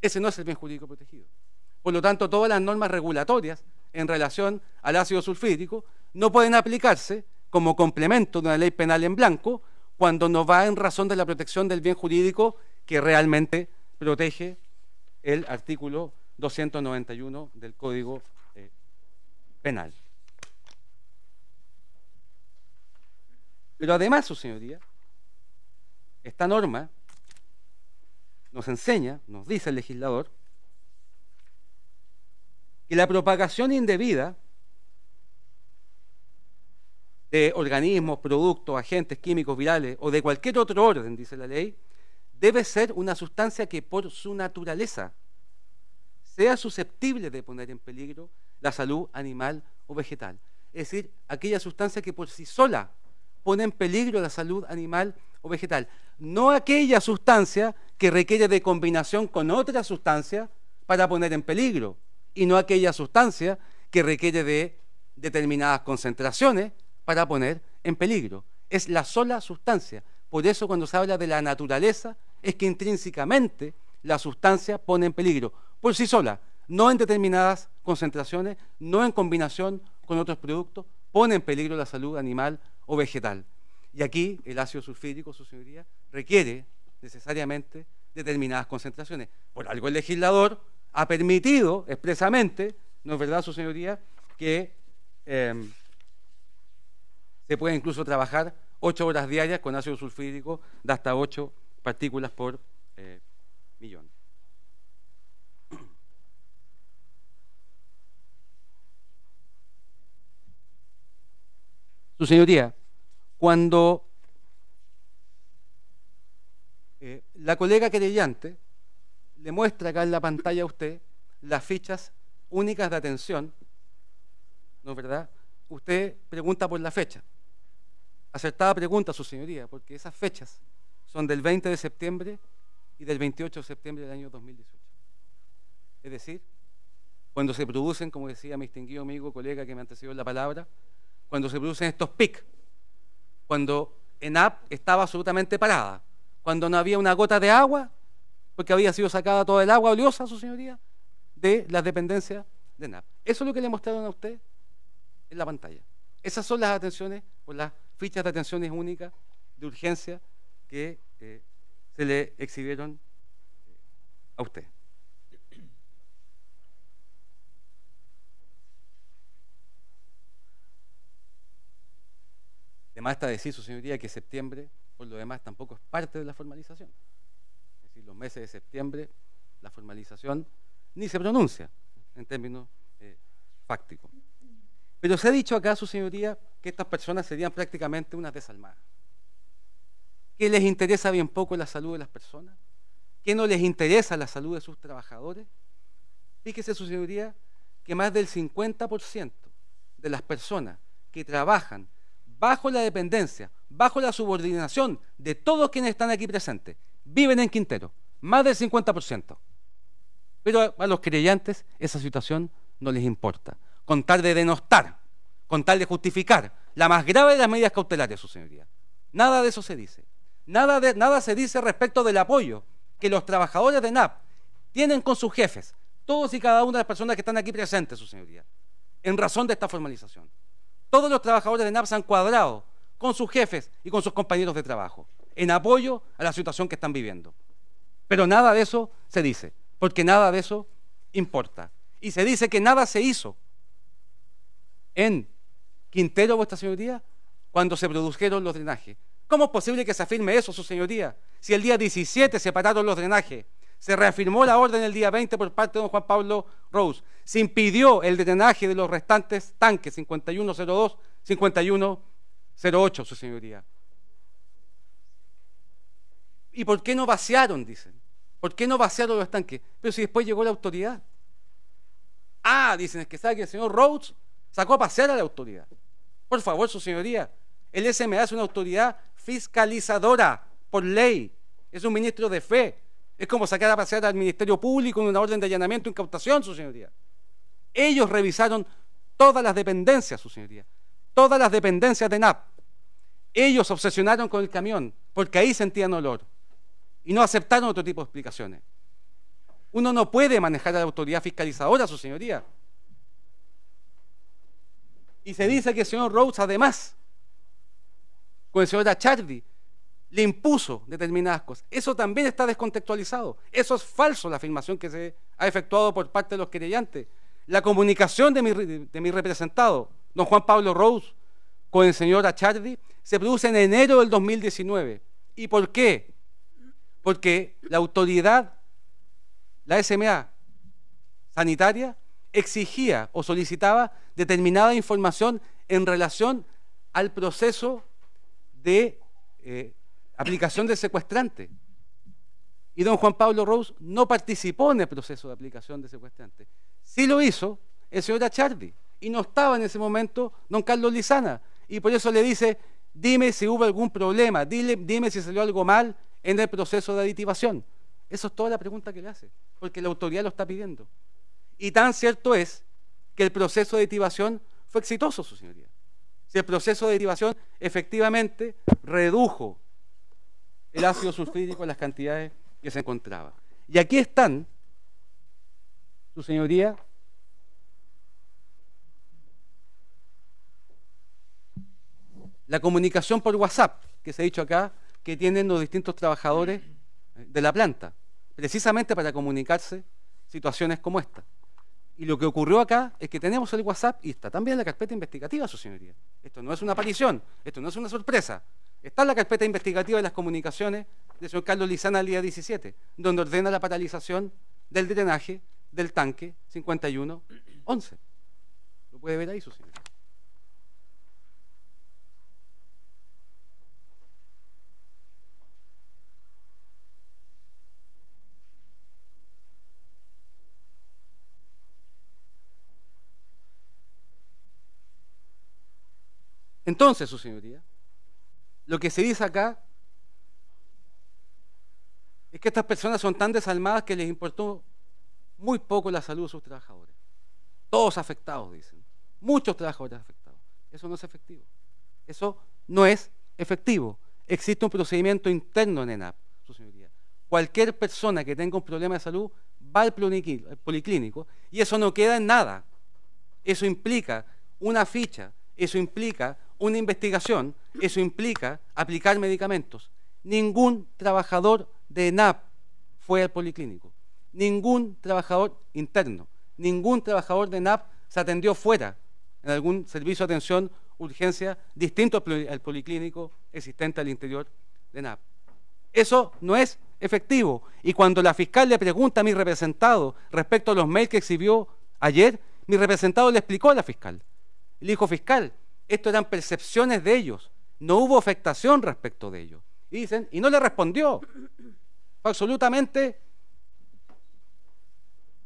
Ese no es el bien jurídico protegido. Por lo tanto, todas las normas regulatorias en relación al ácido sulfídrico no pueden aplicarse como complemento de una ley penal en blanco cuando no va en razón de la protección del bien jurídico que realmente protege el artículo 291 del Código eh, Penal. Pero además, su señoría, esta norma nos enseña, nos dice el legislador, que la propagación indebida de organismos, productos, agentes químicos, virales o de cualquier otro orden, dice la ley, debe ser una sustancia que por su naturaleza sea susceptible de poner en peligro la salud animal o vegetal. Es decir, aquella sustancia que por sí sola pone en peligro la salud animal o vegetal. No aquella sustancia que requiere de combinación con otra sustancia para poner en peligro. Y no aquella sustancia que requiere de determinadas concentraciones para poner en peligro. Es la sola sustancia. Por eso cuando se habla de la naturaleza es que intrínsecamente la sustancia pone en peligro, por sí sola, no en determinadas concentraciones, no en combinación con otros productos, pone en peligro la salud animal o vegetal. Y aquí el ácido sulfídrico, su señoría, requiere necesariamente determinadas concentraciones. Por algo el legislador ha permitido expresamente, ¿no es verdad, su señoría?, que em, se puede incluso trabajar ocho horas diarias con ácido sulfídrico de hasta ocho partículas por eh, millón. Su señoría, cuando eh, la colega querellante le muestra acá en la pantalla a usted las fichas únicas de atención, ¿no es verdad? Usted pregunta por la fecha. Acertada pregunta, su señoría, porque esas fechas son del 20 de septiembre y del 28 de septiembre del año 2018. Es decir, cuando se producen, como decía mi distinguido amigo, colega que me antecedió la palabra, cuando se producen estos PIC, cuando ENAP estaba absolutamente parada, cuando no había una gota de agua, porque había sido sacada toda el agua oleosa, su señoría, de las dependencias de ENAP. Eso es lo que le mostraron a usted en la pantalla. Esas son las atenciones por las fichas de atenciones únicas de urgencia que eh, se le exhibieron eh, a usted. Además está decir, su señoría, que septiembre, por lo demás, tampoco es parte de la formalización. Es decir, los meses de septiembre, la formalización ni se pronuncia en términos eh, fácticos. Pero se ha dicho acá, su señoría, que estas personas serían prácticamente unas desalmadas. Que les interesa bien poco la salud de las personas. Que no les interesa la salud de sus trabajadores. Fíjese, su señoría, que más del 50% de las personas que trabajan bajo la dependencia, bajo la subordinación de todos quienes están aquí presentes, viven en Quintero, más del 50%. Pero a, a los creyentes esa situación no les importa con tal de denostar, con tal de justificar. La más grave de las medidas cautelares, su señoría. Nada de eso se dice. Nada, de, nada se dice respecto del apoyo que los trabajadores de NAP tienen con sus jefes, todos y cada una de las personas que están aquí presentes, su señoría, en razón de esta formalización. Todos los trabajadores de NAP se han cuadrado con sus jefes y con sus compañeros de trabajo, en apoyo a la situación que están viviendo. Pero nada de eso se dice, porque nada de eso importa. Y se dice que nada se hizo en Quintero, vuestra señoría, cuando se produjeron los drenajes. ¿Cómo es posible que se afirme eso, su señoría? Si el día 17 se pararon los drenajes, se reafirmó la orden el día 20 por parte de don Juan Pablo Rose, se impidió el drenaje de los restantes tanques 5102, 5108, su señoría. ¿Y por qué no vaciaron, dicen? ¿Por qué no vaciaron los tanques? Pero si después llegó la autoridad. Ah, dicen, es que sabe que el señor Rose... Sacó a pasear a la autoridad. Por favor, su señoría. El SMA es una autoridad fiscalizadora por ley. Es un ministro de fe. Es como sacar a pasear al Ministerio Público en una orden de allanamiento e incautación, su señoría. Ellos revisaron todas las dependencias, su señoría. Todas las dependencias de NAP. Ellos obsesionaron con el camión porque ahí sentían olor. Y no aceptaron otro tipo de explicaciones. Uno no puede manejar a la autoridad fiscalizadora, su señoría. Y se dice que el señor Rose además, con el señor Achardi, le impuso determinadas cosas. Eso también está descontextualizado. Eso es falso, la afirmación que se ha efectuado por parte de los querellantes. La comunicación de mi, representado, don Juan Pablo Rose, con el señor Achardi, se produce en enero del 2019. ¿Y por qué? Porque la autoridad, la SMA sanitaria, exigía o solicitaba determinada información en relación al proceso de eh, aplicación del secuestrante. Y don Juan Pablo Rose no participó en el proceso de aplicación de secuestrante. Sí lo hizo el señor Achardi. Y no estaba en ese momento don Carlos Lizana. Y por eso le dice, dime si hubo algún problema, dile, dime si salió algo mal en el proceso de aditivación. Eso es toda la pregunta que le hace, porque la autoridad lo está pidiendo. Y tan cierto es que el proceso de activación fue exitoso, su señoría. Si el proceso de derivación efectivamente redujo el ácido sulfídrico en las cantidades que se encontraba. Y aquí están, su señoría, la comunicación por WhatsApp que se ha dicho acá que tienen los distintos trabajadores de la planta, precisamente para comunicarse situaciones como esta. Y lo que ocurrió acá es que tenemos el WhatsApp y está también la carpeta investigativa, su señoría. Esto no es una aparición, esto no es una sorpresa. Está la carpeta investigativa de las comunicaciones de señor Carlos Lizana el día 17, donde ordena la paralización del drenaje del tanque 5111. Lo puede ver ahí, su señoría. Entonces, su señoría, lo que se dice acá es que estas personas son tan desalmadas que les importó muy poco la salud de sus trabajadores. Todos afectados, dicen. Muchos trabajadores afectados. Eso no es efectivo. Eso no es efectivo. Existe un procedimiento interno en ENAP, su señoría. Cualquier persona que tenga un problema de salud va al policlínico y eso no queda en nada. Eso implica una ficha, eso implica una investigación, eso implica aplicar medicamentos. Ningún trabajador de Nap fue al policlínico, ningún trabajador interno, ningún trabajador de Nap se atendió fuera en algún servicio de atención urgencia distinto al policlínico existente al interior de NAP. Eso no es efectivo. Y cuando la fiscal le pregunta a mi representado respecto a los mails que exhibió ayer, mi representado le explicó a la fiscal. Le dijo, fiscal, esto eran percepciones de ellos. No hubo afectación respecto de ellos. Y dicen, y no le respondió. Absolutamente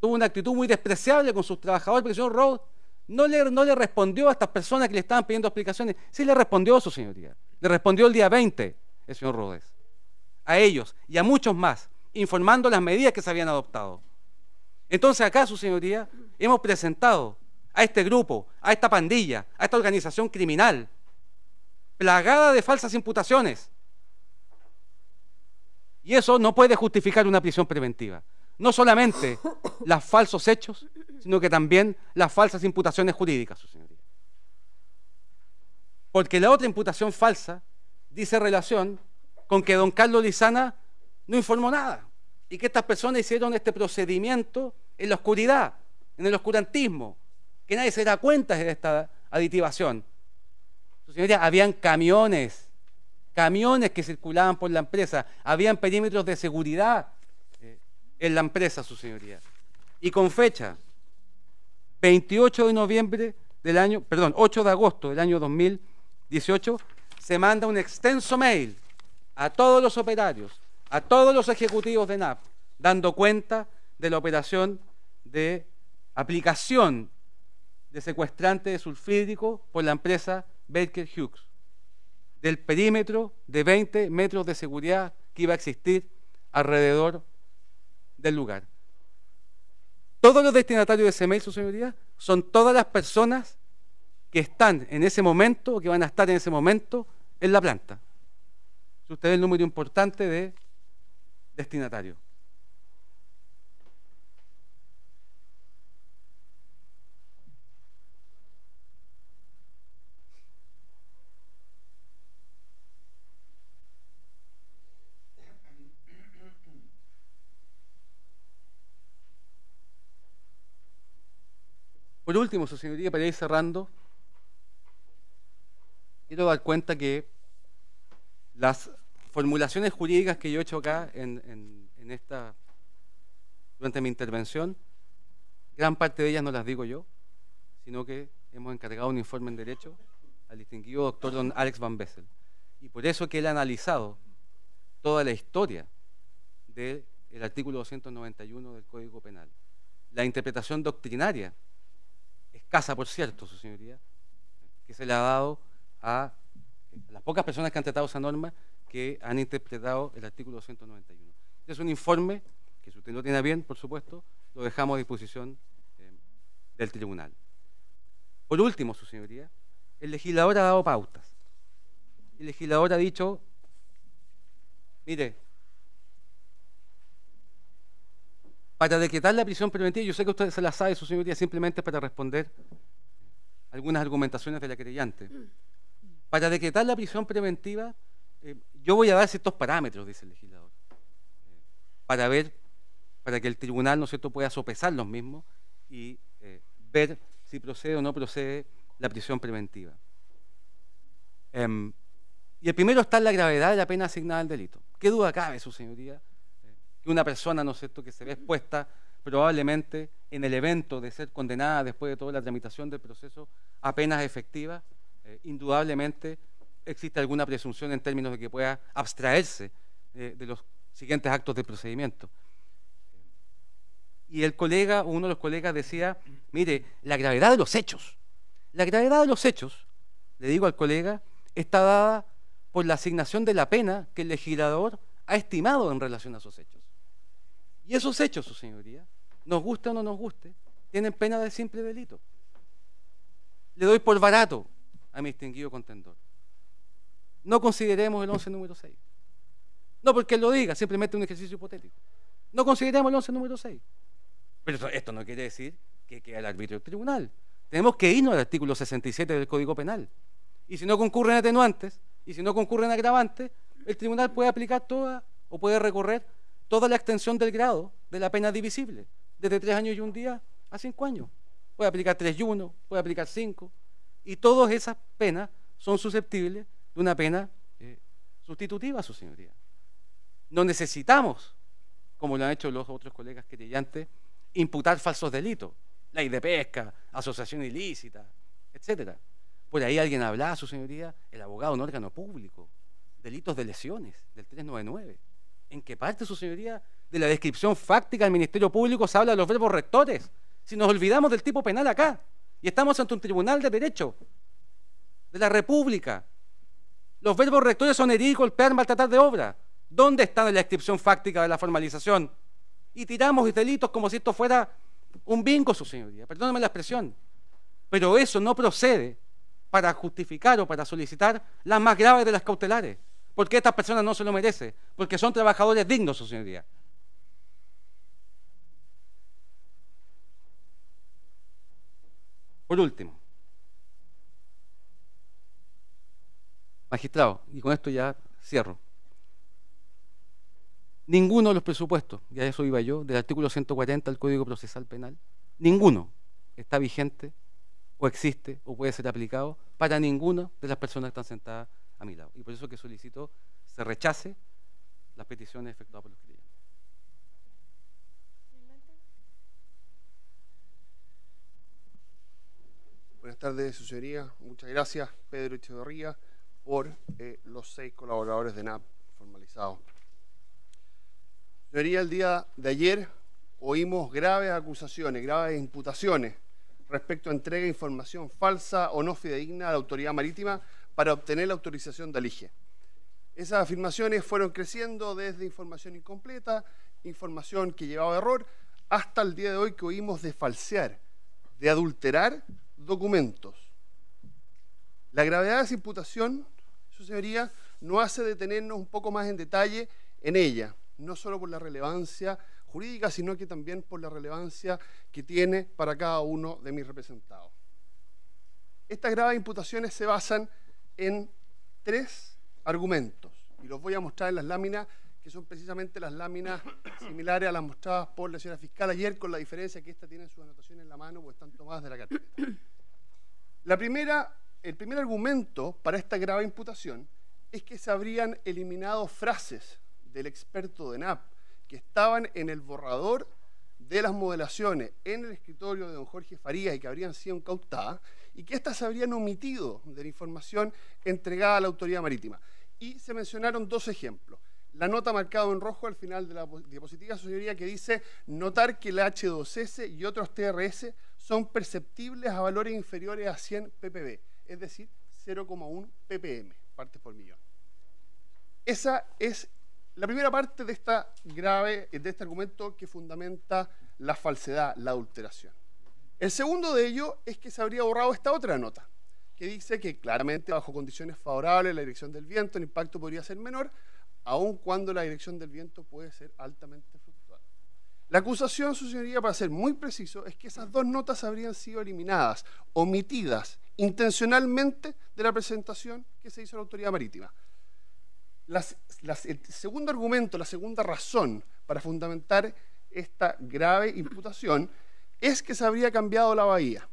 tuvo una actitud muy despreciable con sus trabajadores, porque el señor Rhodes no le, no le respondió a estas personas que le estaban pidiendo explicaciones. Sí le respondió a su señoría. Le respondió el día 20 el señor Rhodes. A ellos y a muchos más, informando las medidas que se habían adoptado. Entonces acá, su señoría, hemos presentado a este grupo, a esta pandilla, a esta organización criminal, plagada de falsas imputaciones. Y eso no puede justificar una prisión preventiva. No solamente los falsos hechos, sino que también las falsas imputaciones jurídicas, su señoría. Porque la otra imputación falsa dice relación con que don Carlos Lizana no informó nada y que estas personas hicieron este procedimiento en la oscuridad, en el oscurantismo, que nadie se da cuenta de esta aditivación. señoría, habían camiones, camiones que circulaban por la empresa, habían perímetros de seguridad eh, en la empresa, su señoría. Y con fecha, 28 de noviembre del año, perdón, 8 de agosto del año 2018, se manda un extenso mail a todos los operarios, a todos los ejecutivos de NAP, dando cuenta de la operación de aplicación de secuestrante de sulfídrico por la empresa Baker Hughes, del perímetro de 20 metros de seguridad que iba a existir alrededor del lugar. Todos los destinatarios de ese mail, su señoría, son todas las personas que están en ese momento o que van a estar en ese momento en la planta. Si usted el número importante de destinatarios. Por último, su señoría, para ir cerrando, quiero dar cuenta que las formulaciones jurídicas que yo he hecho acá en, esta, durante mi intervención, gran parte de ellas no las digo yo, sino que hemos encargado un informe en Derecho al distinguido doctor don Alex Van Bessel. Y por eso que él ha analizado toda la historia del artículo 291 del Código Penal, la interpretación doctrinaria casa, por cierto, su señoría, que se le ha dado a las pocas personas que han tratado esa norma que han interpretado el artículo 291. es un informe que si usted no tiene bien, por supuesto, lo dejamos a disposición eh, del tribunal. Por último, su señoría, el legislador ha dado pautas. El legislador ha dicho, mire, para decretar la prisión preventiva, yo sé que usted se la sabe, su señoría, simplemente para responder algunas argumentaciones de la creyente. Mm. Para decretar la prisión preventiva, eh, yo voy a dar ciertos parámetros, dice el legislador, eh, para ver, para que el tribunal, ¿no es cierto?, pueda sopesar los mismos y eh, ver si procede o no procede la prisión preventiva. Em, y el primero está en la gravedad de la pena asignada al delito. ¿Qué duda cabe, su señoría? de una persona, ¿no es que se ve expuesta probablemente en el evento de ser condenada después de toda la tramitación del proceso apenas efectiva, eh, indudablemente existe alguna presunción en términos de que pueda abstraerse eh, de los siguientes actos de procedimiento. Y el colega, uno de los colegas decía, mire, la gravedad de los hechos, la gravedad de los hechos, le digo al colega, está dada por la asignación de la pena que el legislador ha estimado en relación a esos hechos. Y esos hechos, su señoría, nos guste o no nos guste, tienen pena de simple delito. Le doy por barato a mi distinguido contendor. No consideremos el 11 número 6. No porque lo diga, simplemente un ejercicio hipotético. No consideremos el 11 número 6. Pero esto, no quiere decir que quede al arbitrio del tribunal. Tenemos que irnos al artículo 67 del Código Penal. Y si no concurren atenuantes, y si no concurren agravantes, el tribunal puede aplicar toda o puede recorrer toda la extensión del grado de la pena divisible, desde tres años y un día a cinco años. Puede aplicar tres y uno, puede aplicar cinco, y todas esas penas son susceptibles de una pena eh, sustitutiva, su señoría. No necesitamos, como lo han hecho los otros colegas querellantes, imputar falsos delitos, ley de pesca, asociación ilícita, etcétera. Por ahí alguien hablaba, su señoría, el abogado en órgano público, delitos de lesiones del 399. ¿En qué parte, su señoría, de la descripción fáctica del Ministerio Público se habla de los verbos rectores? Si nos olvidamos del tipo penal acá y estamos ante un tribunal de derecho de la República. Los verbos rectores son herir, golpear, maltratar de obra. ¿Dónde está la descripción fáctica de la formalización? Y tiramos delitos como si esto fuera un bingo, su señoría. Perdóname la expresión. Pero eso no procede para justificar o para solicitar las más graves de las cautelares porque estas personas no se lo merecen? porque son trabajadores dignos, su señoría. Por último, magistrado, y con esto ya cierro. Ninguno de los presupuestos, y a eso iba yo, del artículo 140 del Código Procesal Penal, ninguno está vigente o existe o puede ser aplicado para ninguna de las personas que están sentadas a mi lado. Y por eso que solicito se rechace las peticiones efectuadas por los clientes. Buenas tardes, su señoría. Muchas gracias, Pedro Echeverría, por eh, los seis colaboradores de NAP formalizados. Señoría, el día de ayer oímos graves acusaciones, graves imputaciones respecto a entrega de información falsa o no fidedigna a la autoridad marítima para obtener la autorización de Alige. Esas afirmaciones fueron creciendo desde información incompleta, información que llevaba error, hasta el día de hoy que oímos de falsear, de adulterar documentos. La gravedad de esa imputación, su señoría, no hace detenernos un poco más en detalle en ella, no solo por la relevancia jurídica, sino que también por la relevancia que tiene para cada uno de mis representados. Estas graves imputaciones se basan en tres argumentos. Y los voy a mostrar en las láminas, que son precisamente las láminas similares a las mostradas por la señora fiscal ayer, con la diferencia que esta tiene sus anotaciones en la mano, pues están tomadas de la carpeta. La primera, el primer argumento para esta grave imputación es que se habrían eliminado frases del experto de NAP que estaban en el borrador de las modelaciones en el escritorio de don Jorge Farías y que habrían sido incautadas y que éstas se habrían omitido de la información entregada a la autoridad marítima. Y se mencionaron dos ejemplos. La nota marcada en rojo al final de la diapositiva, señoría, que dice notar que el H2S y otros TRS son perceptibles a valores inferiores a 100 ppb, es decir, 0,1 ppm, partes por millón. Esa es la primera parte de esta grave, de este argumento que fundamenta la falsedad, la adulteración. El segundo de ello es que se habría borrado esta otra nota, que dice que claramente bajo condiciones favorables la dirección del viento, el impacto podría ser menor, aun cuando la dirección del viento puede ser altamente fluctuante. La acusación, su señoría, para ser muy preciso, es que esas dos notas habrían sido eliminadas, omitidas intencionalmente de la presentación que se hizo a la autoridad marítima. el segundo argumento, la segunda razón para fundamentar esta grave imputación es que se habría cambiado la bahía.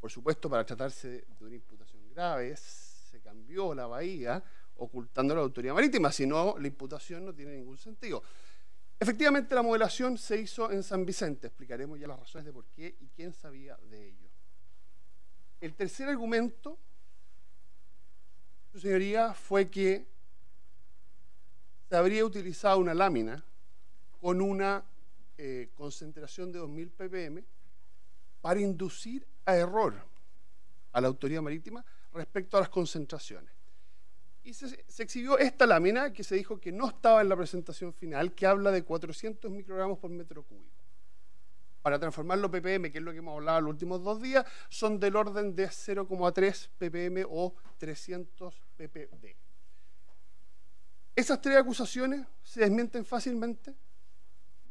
Por supuesto, para tratarse de una imputación grave, se cambió la bahía ocultando la autoridad marítima, si no, la imputación no tiene ningún sentido. Efectivamente, la modelación se hizo en San Vicente. Explicaremos ya las razones de por qué y quién sabía de ello. El tercer argumento, su señoría, fue que se habría utilizado una lámina con una eh, concentración de 2.000 ppm para inducir a error a la autoridad marítima respecto a las concentraciones. Y se, exhibió esta lámina que se dijo que no estaba en la presentación final, que habla de 400 microgramos por metro cúbico. Para los ppm, que es lo que hemos hablado los últimos dos días, son del orden de 0,3 ppm o 300 ppb. Esas tres acusaciones se desmienten fácilmente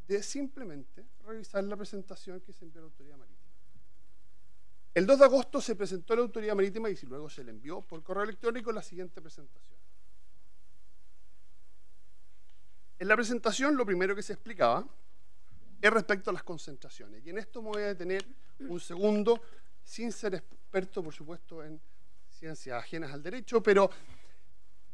de simplemente revisar la presentación que se envió a la Autoridad Marítima. El 2 de agosto se presentó a la Autoridad Marítima y luego se le envió por correo electrónico la siguiente presentación. En la presentación lo primero que se explicaba es respecto a las concentraciones. Y en esto me voy a detener un segundo, sin ser experto, por supuesto, en ciencias ajenas al derecho, pero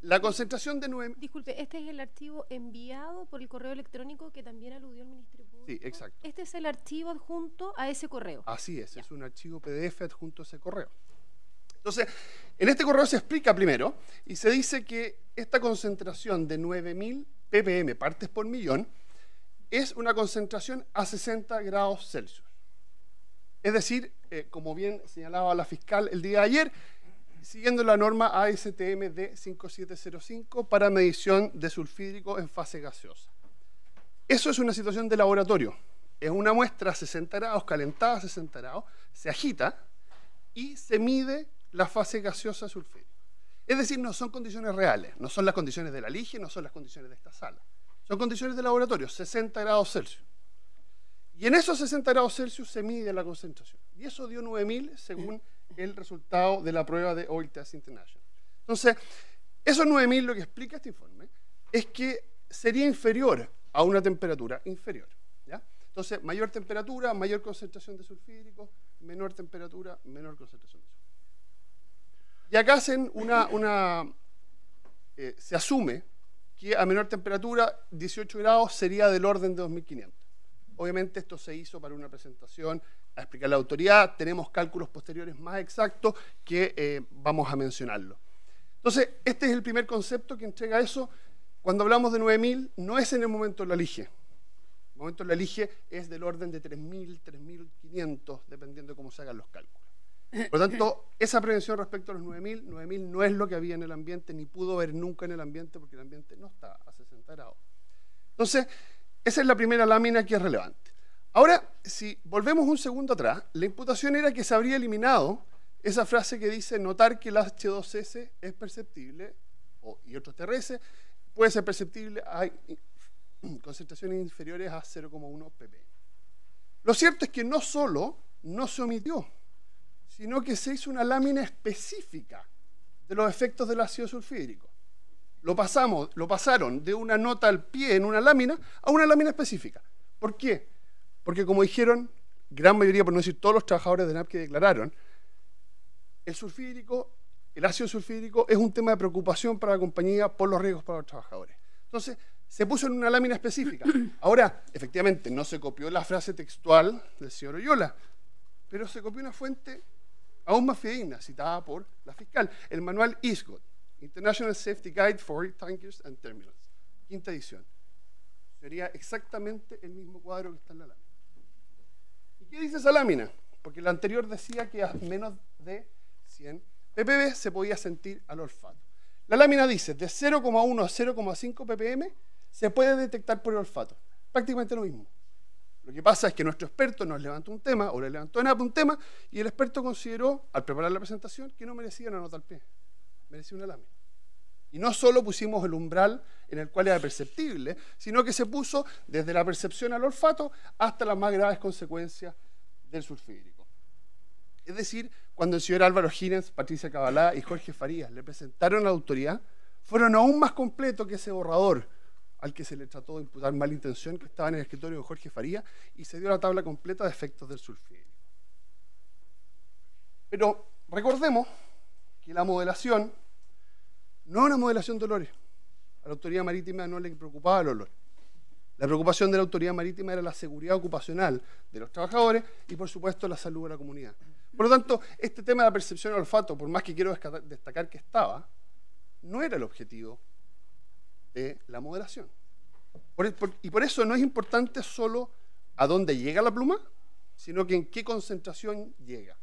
la concentración de 9... Disculpe, este es el archivo enviado por el correo electrónico que también aludió el ministro. Público. Sí, exacto. Este es el archivo adjunto a ese correo. Así es, es un archivo PDF adjunto a ese correo. Entonces, en este correo se explica primero y se dice que esta concentración de 9.000 ppm, partes por millón, es una concentración a 60 grados Celsius. Es decir, eh, como bien señalaba la fiscal el día de ayer, siguiendo la norma ASTM D5705 para medición de sulfídrico en fase gaseosa. Eso es una situación de laboratorio. Es una muestra a 60 grados, calentada a 60 grados, se agita y se mide la fase gaseosa sulfídrica. Es decir, no son condiciones reales, no son las condiciones de la lige, no son las condiciones de esta sala. Son condiciones de laboratorio, 60 grados Celsius. Y en esos 60 grados Celsius se mide la concentración. Y eso dio 9.000 según eh, el resultado de la prueba de Oil Test International. Entonces, esos 9.000 lo que explica este informe es que sería inferior a una temperatura inferior. ¿ya? Entonces, mayor temperatura, mayor concentración de sulfídrico, menor temperatura, menor concentración de sulfídrico. Y acá hacen una, una eh, se asume que a menor temperatura, 18 grados sería del orden de 2500. Obviamente esto se hizo para una presentación a explicar la autoridad, tenemos cálculos posteriores más exactos que eh, vamos a mencionarlo. Entonces, este es el primer concepto que entrega eso. Cuando hablamos de 9.000, no es en el momento de la elige. El momento de la elige es del orden de 3.000, 3.500, dependiendo de cómo se hagan los cálculos. Por lo tanto, esa prevención respecto a los 9.000, 9.000 no es lo que había en el ambiente, ni pudo haber nunca en el ambiente, porque el ambiente no está a 60 grados. Entonces, esa es la primera lámina que es relevante. Ahora, si volvemos un segundo atrás, la imputación era que se habría eliminado esa frase que dice notar que el H2S es perceptible o, y otros TRS puede ser perceptible a concentraciones inferiores a 0,1 pp. Lo cierto es que no solo no se omitió, sino que se hizo una lámina específica de los efectos del ácido sulfídrico. Lo, pasamos, lo pasaron de una nota al pie en una lámina a una lámina específica. ¿Por qué? Porque como dijeron, gran mayoría, por no decir todos los trabajadores de NAP que declararon, el sulfídrico, el ácido sulfídrico, es un tema de preocupación para la compañía por los riesgos para los trabajadores. Entonces, se puso en una lámina específica. Ahora, efectivamente, no se copió la frase textual del señor Oyola, pero se copió una fuente aún más fidedigna, citada por la fiscal, el manual ISGOT, International Safety Guide for Tankers and Terminals, quinta edición. Sería exactamente el mismo cuadro que está en la lámina. ¿Qué dice esa lámina? Porque la anterior decía que a menos de 100 ppb se podía sentir al olfato. La lámina dice, de 0,1 a 0,5 ppm se puede detectar por el olfato. Prácticamente lo mismo. Lo que pasa es que nuestro experto nos levantó un tema, o le levantó en un tema, y el experto consideró, al preparar la presentación, que no merecía una nota al pie, merecía una lámina. Y no solo pusimos el umbral en el cual era perceptible, sino que se puso desde la percepción al olfato hasta las más graves consecuencias del sulfídrico. Es decir, cuando el señor Álvaro Gines, Patricia Cabalá y Jorge Farías le presentaron la autoridad, fueron aún más completos que ese borrador al que se le trató de imputar mala intención que estaba en el escritorio de Jorge Farías y se dio la tabla completa de efectos del sulfídrico. Pero recordemos que la modelación no una modelación de olores. A la autoridad marítima no le preocupaba el olor. La preocupación de la autoridad marítima era la seguridad ocupacional de los trabajadores y, por supuesto, la salud de la comunidad. Por lo tanto, este tema de la percepción del olfato, por más que quiero destacar que estaba, no era el objetivo de la moderación. E-, y por eso no es importante solo a dónde llega la pluma, sino que en qué concentración llega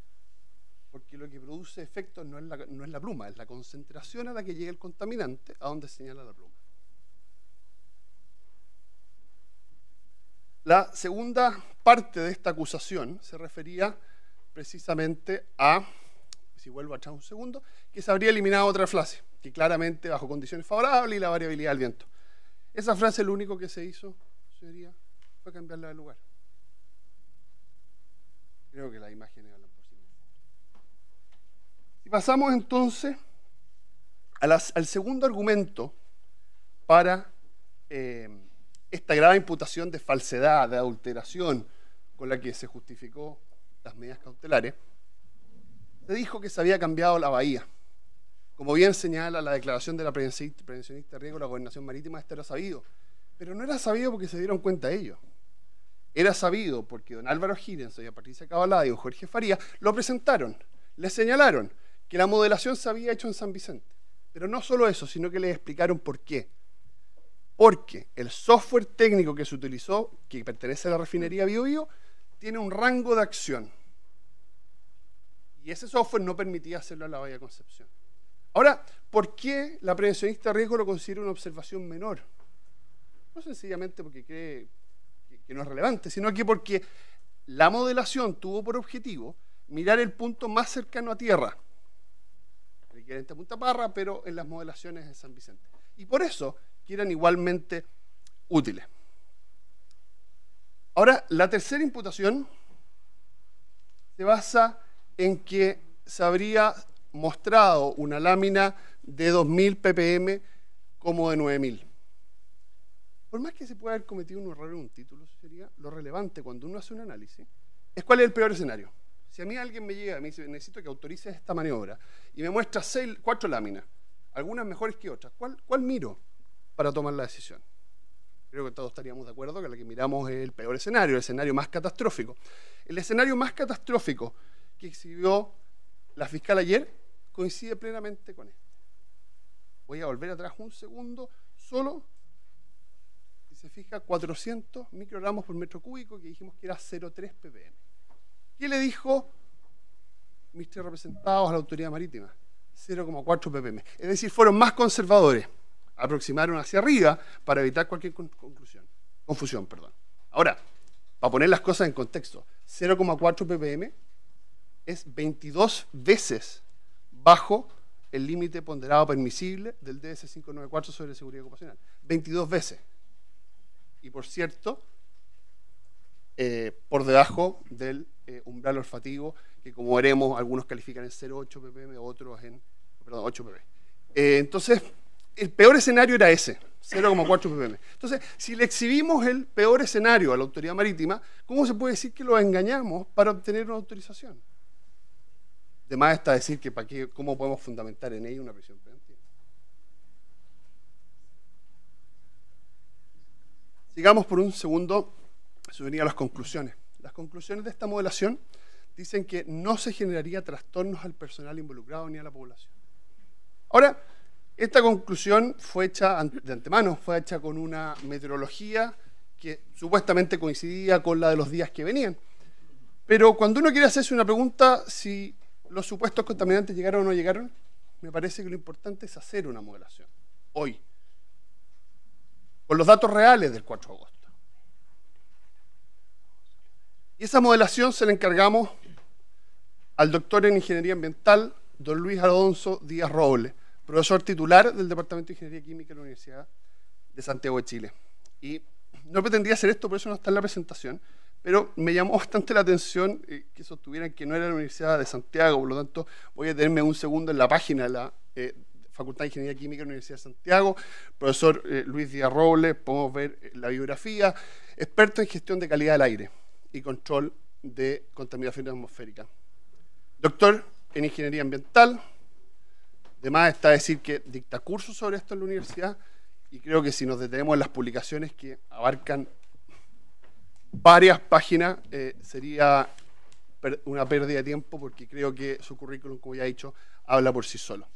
porque lo que produce efecto no es, la, pluma, es la concentración a la que llega el contaminante, a donde señala la pluma. La segunda parte de esta acusación se refería precisamente a, si vuelvo atrás un segundo, que se habría eliminado otra frase, que claramente bajo condiciones favorables y la variabilidad del viento. Esa frase lo único que se hizo, sería fue cambiarla de lugar. Creo que la imagen era pasamos entonces al segundo argumento para eh, esta grave imputación de falsedad, de adulteración con la que se justificó las medidas cautelares, se dijo que se había cambiado la bahía. Como bien señala la declaración de la prevencionista Riego, la gobernación marítima, esto era sabido. Pero no era sabido porque se dieron cuenta ellos. Era sabido porque don Álvaro Girenzo y a Patricia Cabalá y Jorge Faría lo presentaron, le señalaron, que la modelación se había hecho en San Vicente. Pero no solo eso, sino que le explicaron por qué. Porque el software técnico que se utilizó, que pertenece a la refinería BioBio, tiene un rango de acción. Y ese software no permitía hacerlo en la Bahía Concepción. Ahora, ¿por qué la prevencionista de riesgo lo considera una observación menor? No sencillamente porque cree que no es relevante, sino que porque la modelación tuvo por objetivo mirar el punto más cercano a tierra, en a Punta Parra, pero en las modelaciones de San Vicente. Y por eso que eran igualmente útiles. Ahora, la tercera imputación se basa en que se habría mostrado una lámina de 2.000 ppm como de 9.000. Por más que se pueda haber cometido un error en un título, sería lo relevante cuando uno hace un análisis, es cuál es el peor escenario. Si a mí alguien me llega y me dice, necesito que autorices esta maniobra, y me muestra cuatro láminas, algunas mejores que otras, ¿cuál, ¿cuál miro para tomar la decisión? Creo que todos estaríamos de acuerdo que la que miramos es el peor escenario, el escenario más catastrófico. El escenario más catastrófico que exhibió la fiscal ayer coincide plenamente con este. Voy a volver atrás un segundo, solo si se fija 400 microgramos por metro cúbico, que dijimos que era 0,3 ppm. ¿Qué le dijo Mister Representados a la autoridad marítima? 0,4 ppm. Es decir, fueron más conservadores. Aproximaron hacia arriba para evitar cualquier conclusión. confusión. Perdón. Ahora, para poner las cosas en contexto, 0,4 ppm es 22 veces bajo el límite ponderado permisible del DS594 sobre seguridad ocupacional. 22 veces. Y por cierto, eh, por debajo del eh, umbral olfativo, que como veremos, algunos califican en 0,8 ppm, otros en 8 ppm. Eh, entonces, el peor escenario era ese, 0,4 ppm. Entonces, si le exhibimos el peor escenario a la autoridad marítima, ¿cómo se puede decir que lo engañamos para obtener una autorización? De más está decir que para qué, cómo podemos fundamentar en ello una presión preventiva. Sigamos por un segundo eso venía las conclusiones. Las conclusiones de esta modelación dicen que no se generaría trastornos al personal involucrado ni a la población. Ahora, esta conclusión fue hecha de antemano, fue hecha con una meteorología que supuestamente coincidía con la de los días que venían. Pero cuando uno quiere hacerse una pregunta si los supuestos contaminantes llegaron o no llegaron, me parece que lo importante es hacer una modelación, hoy, con los datos reales del 4 de agosto. Y esa modelación se la encargamos al doctor en Ingeniería Ambiental, don Luis Alonso Díaz Robles, profesor titular del Departamento de Ingeniería Química de la Universidad de Santiago de Chile. Y no pretendía hacer esto, por eso no está en la presentación, pero me llamó bastante la atención eh, que sostuvieran que no era la Universidad de Santiago, por lo tanto voy a tenerme un segundo en la página de la eh, Facultad de Ingeniería Química de la Universidad de Santiago, profesor eh, Luis Díaz Robles, podemos ver la biografía, experto en gestión de calidad del aire y control de contaminación atmosférica. Doctor en Ingeniería Ambiental. Además está a decir que dicta cursos sobre esto en la universidad y creo que si nos detenemos en las publicaciones que abarcan varias páginas, eh, sería una pérdida de tiempo porque creo que su currículum, como ya he dicho, habla por sí solo.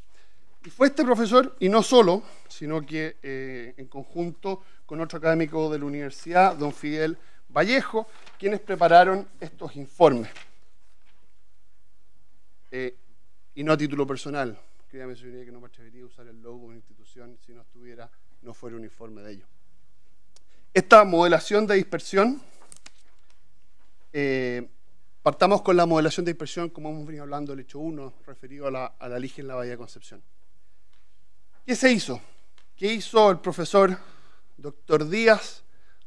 Y fue este profesor, y no solo, sino que eh, en conjunto con otro académico de la universidad, don Fidel Vallejo, quienes prepararon estos informes. Eh, y no a título personal, Créame, señoría, que no me atrevería a usar el logo de una institución si no estuviera, no fuera un informe de ellos. Esta modelación de dispersión, eh, partamos con la modelación de dispersión, como hemos venido hablando el hecho 1, referido a la, a en la Bahía de Concepción. ¿Qué se hizo? ¿Qué hizo el profesor doctor Díaz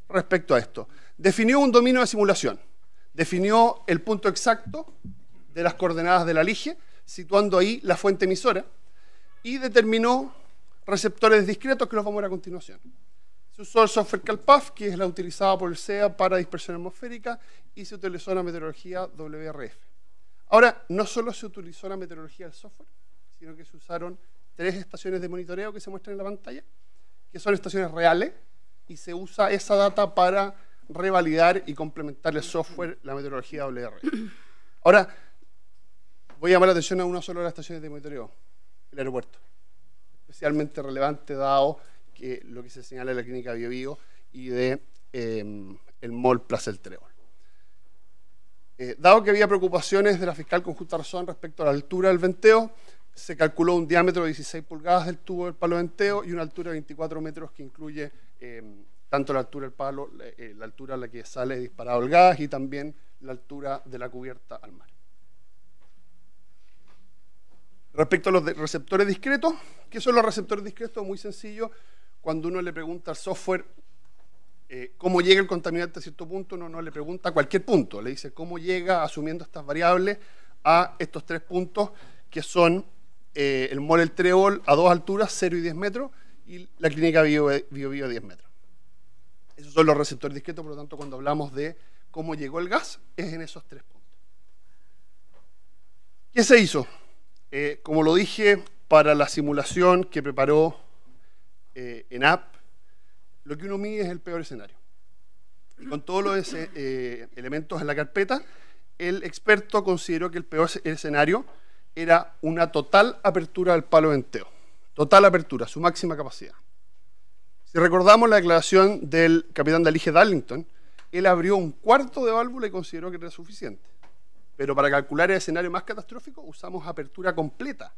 respecto a esto? definió un dominio de simulación, definió el punto exacto de las coordenadas de la lige, situando ahí la fuente emisora, y determinó receptores discretos que los vamos a ver a continuación. Se usó el software CalPAF, que es la utilizada por el sea para dispersión atmosférica, y se utilizó la meteorología WRF. Ahora, no solo se utilizó la meteorología del software, sino que se usaron tres estaciones de monitoreo que se muestran en la pantalla, que son estaciones reales, y se usa esa data para revalidar y complementar el software la meteorología WR. Ahora, voy a llamar la atención a una sola de las estaciones de monitoreo, el aeropuerto. Especialmente relevante dado que lo que se señala de la clínica BioBio y de em, el MOL Plaza El Trebol. Eh, dado que había preocupaciones de la fiscal conjunta justa razón respecto a la altura del venteo, se calculó un diámetro de 16 pulgadas del tubo del palo venteo y una altura de 24 metros que incluye em, tanto la altura del palo, eh, la altura a la que sale disparado el gas y también la altura de la cubierta al mar. Respecto a los receptores discretos, ¿qué son los receptores discretos? Muy sencillo, cuando uno le pregunta al software eh, cómo llega el contaminante a cierto punto, uno no le pregunta a cualquier punto, le dice cómo llega asumiendo estas variables a estos tres puntos que son eh, el mol, el trebol a dos alturas, 0 y 10 metros, y la clínica bio, bio, 10 metros. Esos son los receptores discretos, por lo tanto, cuando hablamos de cómo llegó el gas, es en esos tres puntos. ¿Qué se hizo? Eh, como lo dije, para la simulación que preparó en eh, ENAP, lo que uno mide es el peor escenario. Y con todos los eh, elementos en la carpeta, el experto consideró que el peor escenario era una total apertura del palo venteo. Total apertura, su máxima capacidad. Si recordamos la declaración del capitán Alige, Darlington, él abrió un cuarto de válvula y consideró que era suficiente. Pero para calcular el escenario más catastrófico usamos apertura completa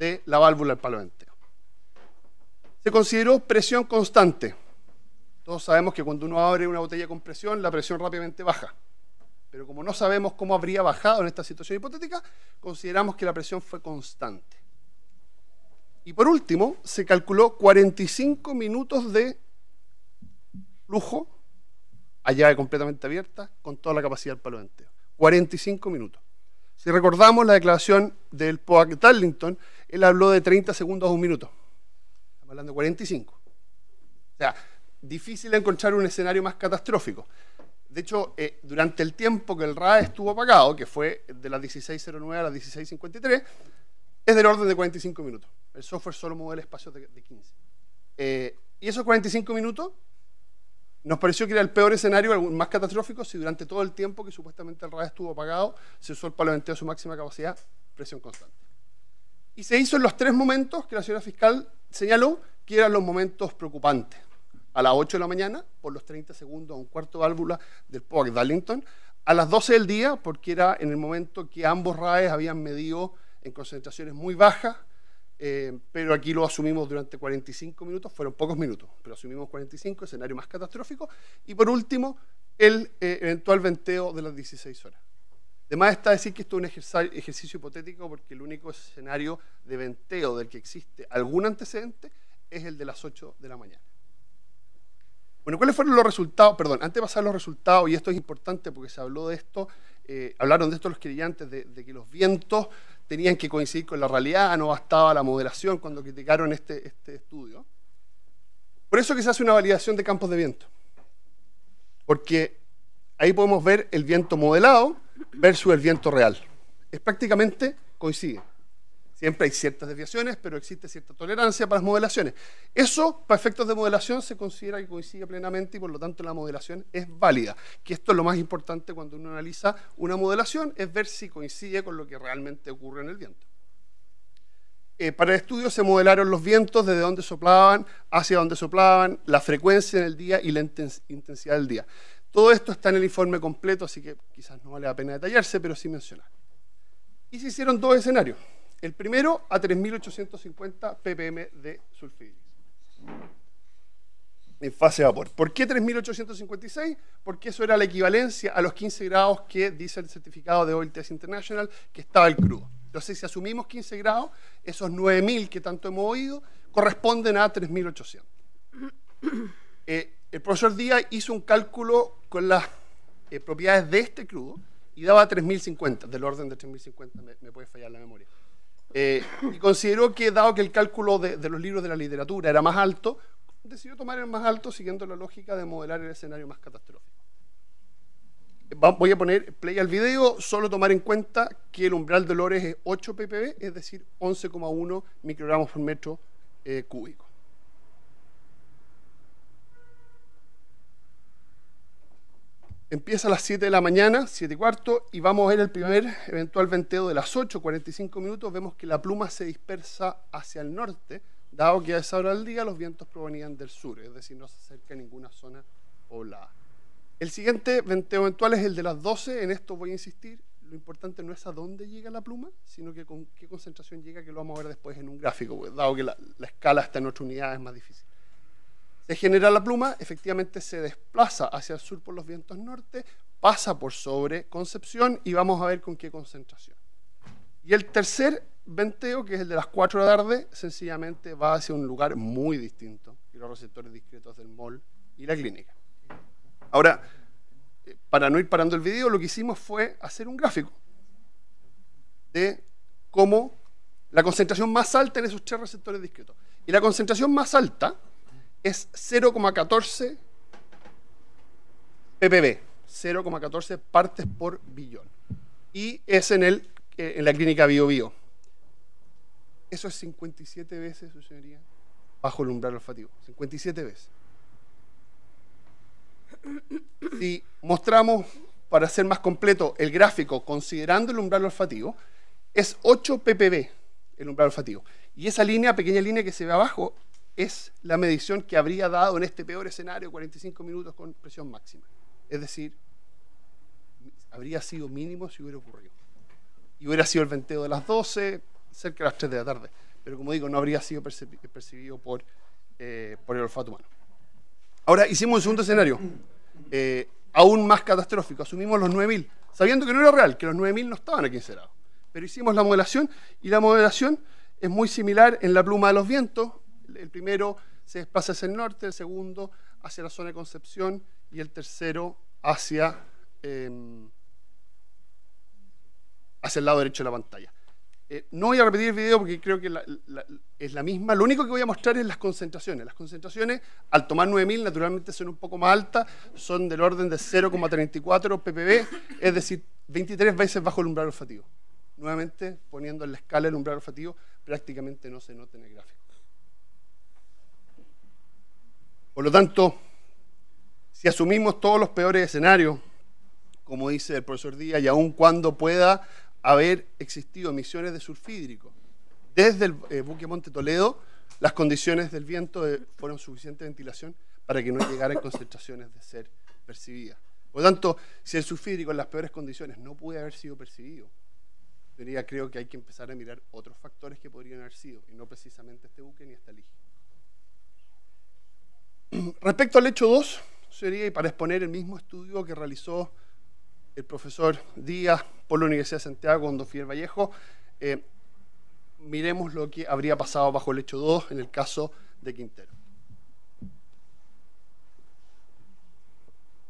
de la válvula del palo entero. Se consideró presión constante. Todos sabemos que cuando uno abre una botella con presión, la presión rápidamente baja. Pero como no sabemos cómo habría bajado en esta situación hipotética, consideramos que la presión fue constante. Y por último, se calculó 45 minutos de lujo a completamente abierta con toda la capacidad del palo entero. 45 minutos. Si recordamos la declaración del POAC Darlington, él habló de 30 segundos a un minuto. Estamos hablando de 45. O sea, difícil encontrar un escenario más catastrófico. De hecho, eh, durante el tiempo que el RAE estuvo apagado, que fue de las 16.09 a las 16.53, es del orden de 45 minutos. El software solo mueve el espacio de 15. Eh, y esos 45 minutos nos pareció que era el peor escenario, el más catastrófico, si durante todo el tiempo que supuestamente el RAE estuvo apagado, se usó el palo a su máxima capacidad, presión constante. Y se hizo en los tres momentos que la señora fiscal señaló que eran los momentos preocupantes. A las 8 de la mañana, por los 30 segundos a un cuarto válvula del POAC Darlington. A las 12 del día, porque era en el momento que ambos RAEs habían medido en concentraciones muy bajas eh, pero aquí lo asumimos durante 45 minutos, fueron pocos minutos, pero asumimos 45, escenario más catastrófico. Y por último, el eh, eventual venteo de las 16 horas. Además está decir que esto es un ejercicio, hipotético porque el único escenario de venteo del que existe algún antecedente es el de las 8 de la mañana. Bueno, ¿cuáles fueron los resultados? Perdón, antes de pasar los resultados, y esto es importante porque se habló de esto, eh, hablaron de esto los querellantes, de, de que los vientos tenían que coincidir con la realidad, no bastaba la modelación cuando criticaron este, este estudio. Por eso que se hace una validación de campos de viento, porque ahí podemos ver el viento modelado versus el viento real. Es prácticamente coincide. Siempre hay ciertas desviaciones, pero existe cierta tolerancia para las modelaciones. Eso, para efectos de modelación, se considera que coincide plenamente y por lo tanto la modelación es válida. Que esto es lo más importante cuando uno analiza una modelación, es ver si coincide con lo que realmente ocurre en el viento. Eh, para el estudio se modelaron los vientos, desde dónde soplaban, hacia dónde soplaban, la frecuencia en el día y la intensidad del día. Todo esto está en el informe completo, así que quizás no vale la pena detallarse, pero sí mencionar. Y se hicieron dos escenarios. El primero a 3.850 ppm de sulfuros En fase de vapor. ¿Por qué 3.856? Porque eso era la equivalencia a los 15 grados que dice el certificado de Oil Test International que estaba el crudo. Entonces, si asumimos 15 grados, esos 9.000 que tanto hemos oído corresponden a 3.800. Eh, el profesor Díaz hizo un cálculo con las eh, propiedades de este crudo y daba 3.050, del orden de 3.050, me puede fallar la memoria. Eh, y consideró que, dado que el cálculo de, los libros de la literatura era más alto, decidió tomar el más alto siguiendo la lógica de modelar el escenario más catastrófico. Eh, voy a poner play al video, solo tomar en cuenta que el umbral de Lores es 8 ppb, es decir, 11,1 microgramos por metro eh, cúbico. Empieza a las 7 de la mañana, 7 y cuarto, y vamos a ver el primer eventual venteo de las 8, 45 minutos. Vemos que la pluma se dispersa hacia el norte, dado que a esa hora del día los vientos provenían del sur, es decir, no se acerca a ninguna zona poblada. El siguiente venteo eventual es el de las 12, en esto voy a insistir, lo importante no es a dónde llega la pluma, sino que con qué concentración llega, que lo vamos a ver después en un gráfico, pues, dado que la, escala está en otra unidad es más difícil se genera la pluma, efectivamente se desplaza hacia el sur por los vientos norte, pasa por sobre Concepción y vamos a ver con qué concentración. Y el tercer venteo, que es el de las 4 de la tarde, sencillamente va hacia un lugar muy distinto, y los receptores discretos del mol y la clínica. Ahora, eh, para no ir parando el video, lo que hicimos fue hacer un gráfico de cómo la concentración más alta en esos tres receptores discretos. Y la concentración más alta es 0,14 ppb, 0,14 partes por billón. Y es en, el, eh, en la clínica BioBio. Eso es 57 veces, su señoría, bajo el umbral olfativo. 57 veces. Si mostramos, para ser más completo, el gráfico considerando el umbral olfativo, es 8 ppb el umbral olfativo. Y esa línea, pequeña línea que se ve abajo, es la medición que habría dado en este peor escenario 45 minutos con presión máxima. Es decir, habría sido mínimo si hubiera ocurrido. Y hubiera sido el venteo de las 12, cerca de las 3 de la tarde. Pero como digo, no habría sido percibido por, eh, por el olfato humano. Ahora, hicimos un segundo escenario, eh, aún más catastrófico. Asumimos los 9.000, sabiendo que no era real, que los 9.000 no estaban aquí encerrados. Pero hicimos la modelación y la modelación es muy similar en la pluma de los vientos el primero se desplaza hacia el norte, el segundo hacia la zona de Concepción y el tercero hacia, em, hacia el lado derecho de la pantalla. Eh, no voy a repetir el video porque creo que es la misma. Lo único que voy a mostrar es las concentraciones. Las concentraciones, al tomar 9000, naturalmente son un poco más altas, son del orden de 0,34 ppb, es decir, 23 veces bajo el umbral olfativo. Nuevamente, poniendo en la escala el umbral olfativo, prácticamente no se nota en el gráfico. Por lo tanto, si asumimos todos los peores escenarios, como dice el profesor Díaz, y aun cuando pueda haber existido emisiones de sulfídrico desde el eh, buque Monte Toledo, las condiciones del viento eh, fueron suficiente ventilación para que no llegaran concentraciones de ser percibidas. Por lo tanto, si el sulfídrico en las peores condiciones no puede haber sido percibido, diría, creo que hay que empezar a mirar otros factores que podrían haber sido, y no precisamente este buque ni esta líquida. Respecto al hecho 2, sería para exponer el mismo estudio que realizó el profesor Díaz por la Universidad de Santiago con Don Vallejo, eh, miremos lo que habría pasado bajo el hecho 2 en el caso de Quintero.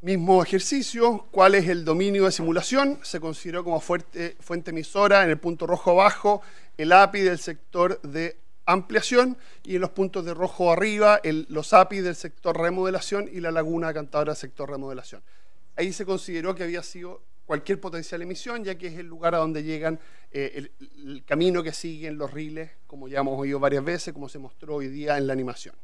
Mismo ejercicio, cuál es el dominio de simulación, se consideró como fuente emisora en el punto rojo abajo el API del sector de ampliación y en los puntos de rojo arriba los API del sector remodelación y la laguna cantadora del sector remodelación. Ahí se consideró que había sido cualquier potencial emisión, ya que es el lugar a donde llegan, eh, el, camino que siguen los riles, como ya hemos oído varias veces, como se mostró hoy día en la animación.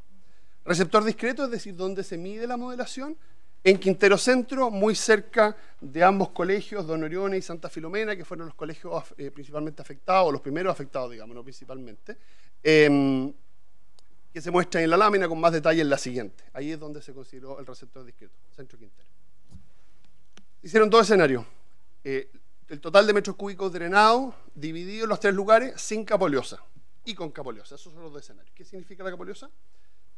Receptor discreto, es decir, donde se mide la modelación, en Quintero Centro, muy cerca de ambos colegios, Don Orione y Santa Filomena, que fueron los colegios eh, principalmente afectados, los primeros afectados, digamos, no principalmente, em, que se muestra en la lámina con más detalle en la siguiente. Ahí es donde se consideró el receptor discreto, Centro Quintero. Hicieron dos escenarios. Eh, el total de metros cúbicos drenados, dividido en los tres lugares, sin capoliosa y con capoliosa. Esos son los dos escenarios. ¿Qué significa la capoliosa?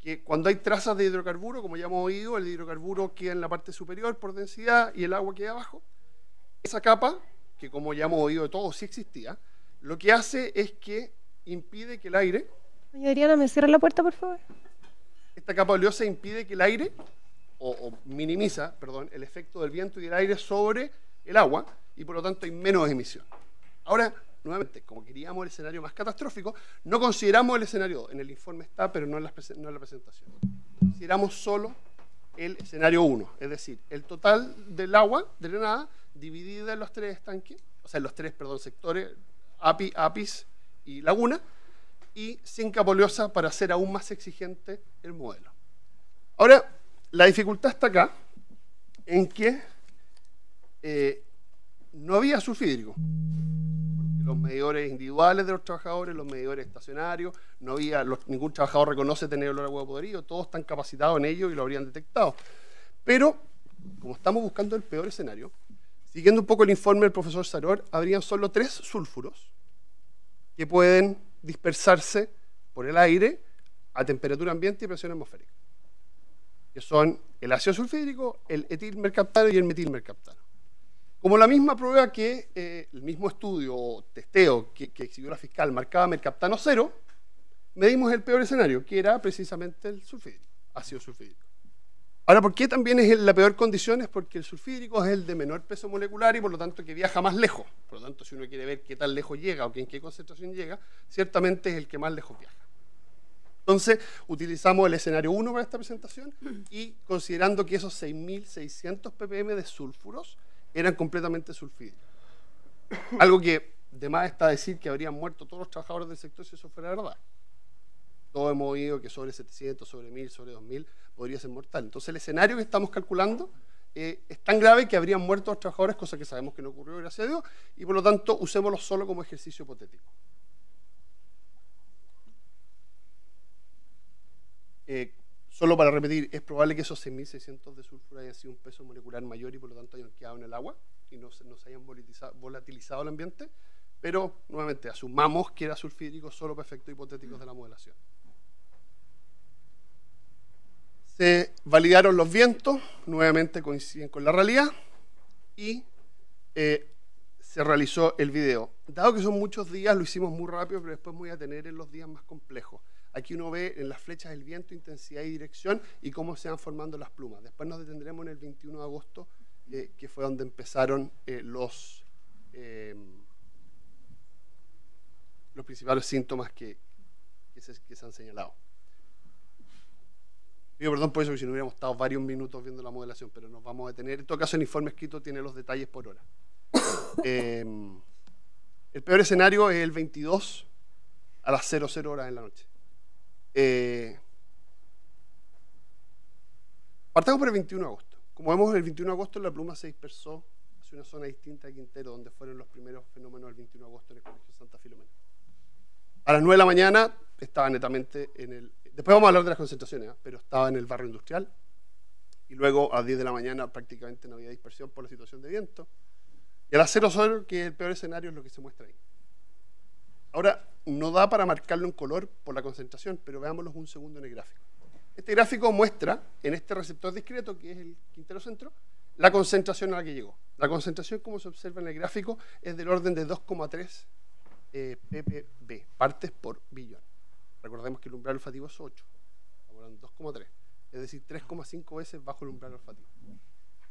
que cuando hay trazas de hidrocarburo, como ya hemos oído, el hidrocarburo queda en la parte superior por densidad y el agua queda abajo. Esa capa, que como ya hemos oído de todo, sí existía, lo que hace es que impide que el aire... Doña Adriana, ¿me cierra la puerta, por favor? Esta capa oleosa impide que el aire, o, o minimiza, perdón, el efecto del viento y del aire sobre el agua, y por lo tanto hay menos emisión. Ahora, nuevamente, como queríamos el escenario más catastrófico, no consideramos el escenario 2. En el informe está, pero no en, la, la presentación. Consideramos solo el escenario 1, es decir, el total del agua drenada dividida en los tres estanques, o sea, los tres, perdón, sectores, API, APIS y Laguna, y sin capoleosa para hacer aún más exigente el modelo. Ahora, la dificultad está acá, en que eh, no había sulfídrico los medidores individuales de los trabajadores, los medidores estacionarios, no había, ningún trabajador reconoce tener olor a huevo podrido, todos están capacitados en ello y lo habrían detectado. Pero, como estamos buscando el peor escenario, siguiendo un poco el informe del profesor Saror, habrían solo tres sulfuros que pueden dispersarse por el aire a temperatura ambiente y presión atmosférica, que son el ácido sulfídrico, el etilmercaptano y el metilmercaptano. Como la misma prueba que eh, el mismo estudio o testeo que, que exhibió la fiscal marcaba mercaptano cero, medimos el peor escenario, que era precisamente el sulfídrico, ácido sulfídrico. Ahora, ¿por qué también es la peor condición? Es porque el sulfídrico es el de menor peso molecular y por lo tanto que viaja más lejos. Por lo tanto, si uno quiere ver qué tan lejos llega o en qué concentración llega, ciertamente es el que más lejos viaja. Entonces, utilizamos el escenario 1 para esta presentación y considerando que esos 6.600 ppm de sulfuros eran completamente sulfídicos. Algo que de más está decir que habrían muerto todos los trabajadores del sector si eso fuera verdad. Todos hemos oído que sobre 700, sobre 1000, sobre 2000 podría ser mortal. Entonces el escenario que estamos calculando eh, es tan grave que habrían muerto los trabajadores, cosa que sabemos que no ocurrió, gracias a Dios, y por lo tanto usémoslo solo como ejercicio hipotético. Eh, Solo para repetir, es probable que esos 6.600 de sulfuro hayan sido un peso molecular mayor y por lo tanto hayan quedado en el agua y no se, hayan volatilizado el ambiente, pero nuevamente asumamos que era sulfídrico solo para efectos hipotéticos de la modelación. Se validaron los vientos, nuevamente coinciden con la realidad y eh, se realizó el video. Dado que son muchos días, lo hicimos muy rápido, pero después voy a tener en los días más complejos. Aquí uno ve en las flechas el viento, intensidad y dirección y cómo se van formando las plumas. Después nos detendremos en el 21 de agosto, eh, que fue donde empezaron eh, los, eh, los principales síntomas que, se, han señalado. Pido perdón por eso, si no hubiéramos estado varios minutos viendo la modelación, pero nos vamos a detener. En todo caso, el informe escrito tiene los detalles por hora. Em, el peor escenario es el 22 a las 00 horas en la noche. Eh, partamos por el 21 de agosto. Como vemos, el 21 de agosto la pluma se dispersó hacia una zona distinta de Quintero, donde fueron los primeros fenómenos del 21 de agosto en el Colegio Santa Filomena. A las 9 de la mañana estaba netamente en el... Después vamos a hablar de las concentraciones, ¿eh? pero estaba en el barrio industrial. Y luego a 10 de la mañana prácticamente no había dispersión por la situación de viento. Y a las 0 solo que el peor escenario, es lo que se muestra ahí. Ahora, no da para marcarlo en color por la concentración, pero veámoslo un segundo en el gráfico. Este gráfico muestra en este receptor discreto, que es el quintero centro, la concentración a la que llegó. La concentración, como se observa en el gráfico, es del orden de 2,3 eh, ppb, partes por billón. Recordemos que el umbral olfativo es 8, 2,3, es decir, 3,5 veces bajo el umbral olfativo.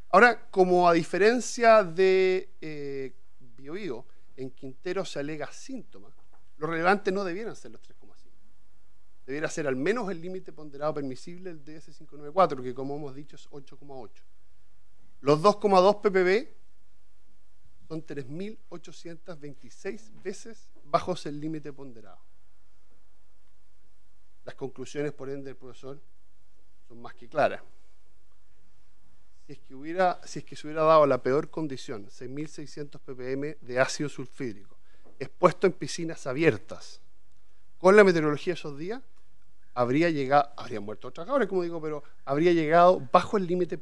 Ahora, como a diferencia de eh, en Quintero se alega síntomas, lo relevante no debieran ser los 3,5. Debiera ser al menos el límite ponderado permisible del DS594, que como hemos dicho es 8,8. Los 2,2 ppb son 3.826 veces bajos el límite ponderado. Las conclusiones, por ende, del profesor son más que claras. Si es que, si es que se hubiera dado la peor condición, 6.600 ppm de ácido sulfídrico, expuesto en piscinas abiertas. Con la meteorología de esos días, habría llegado, habrían muerto trabajadores, como digo, pero habría llegado bajo el límite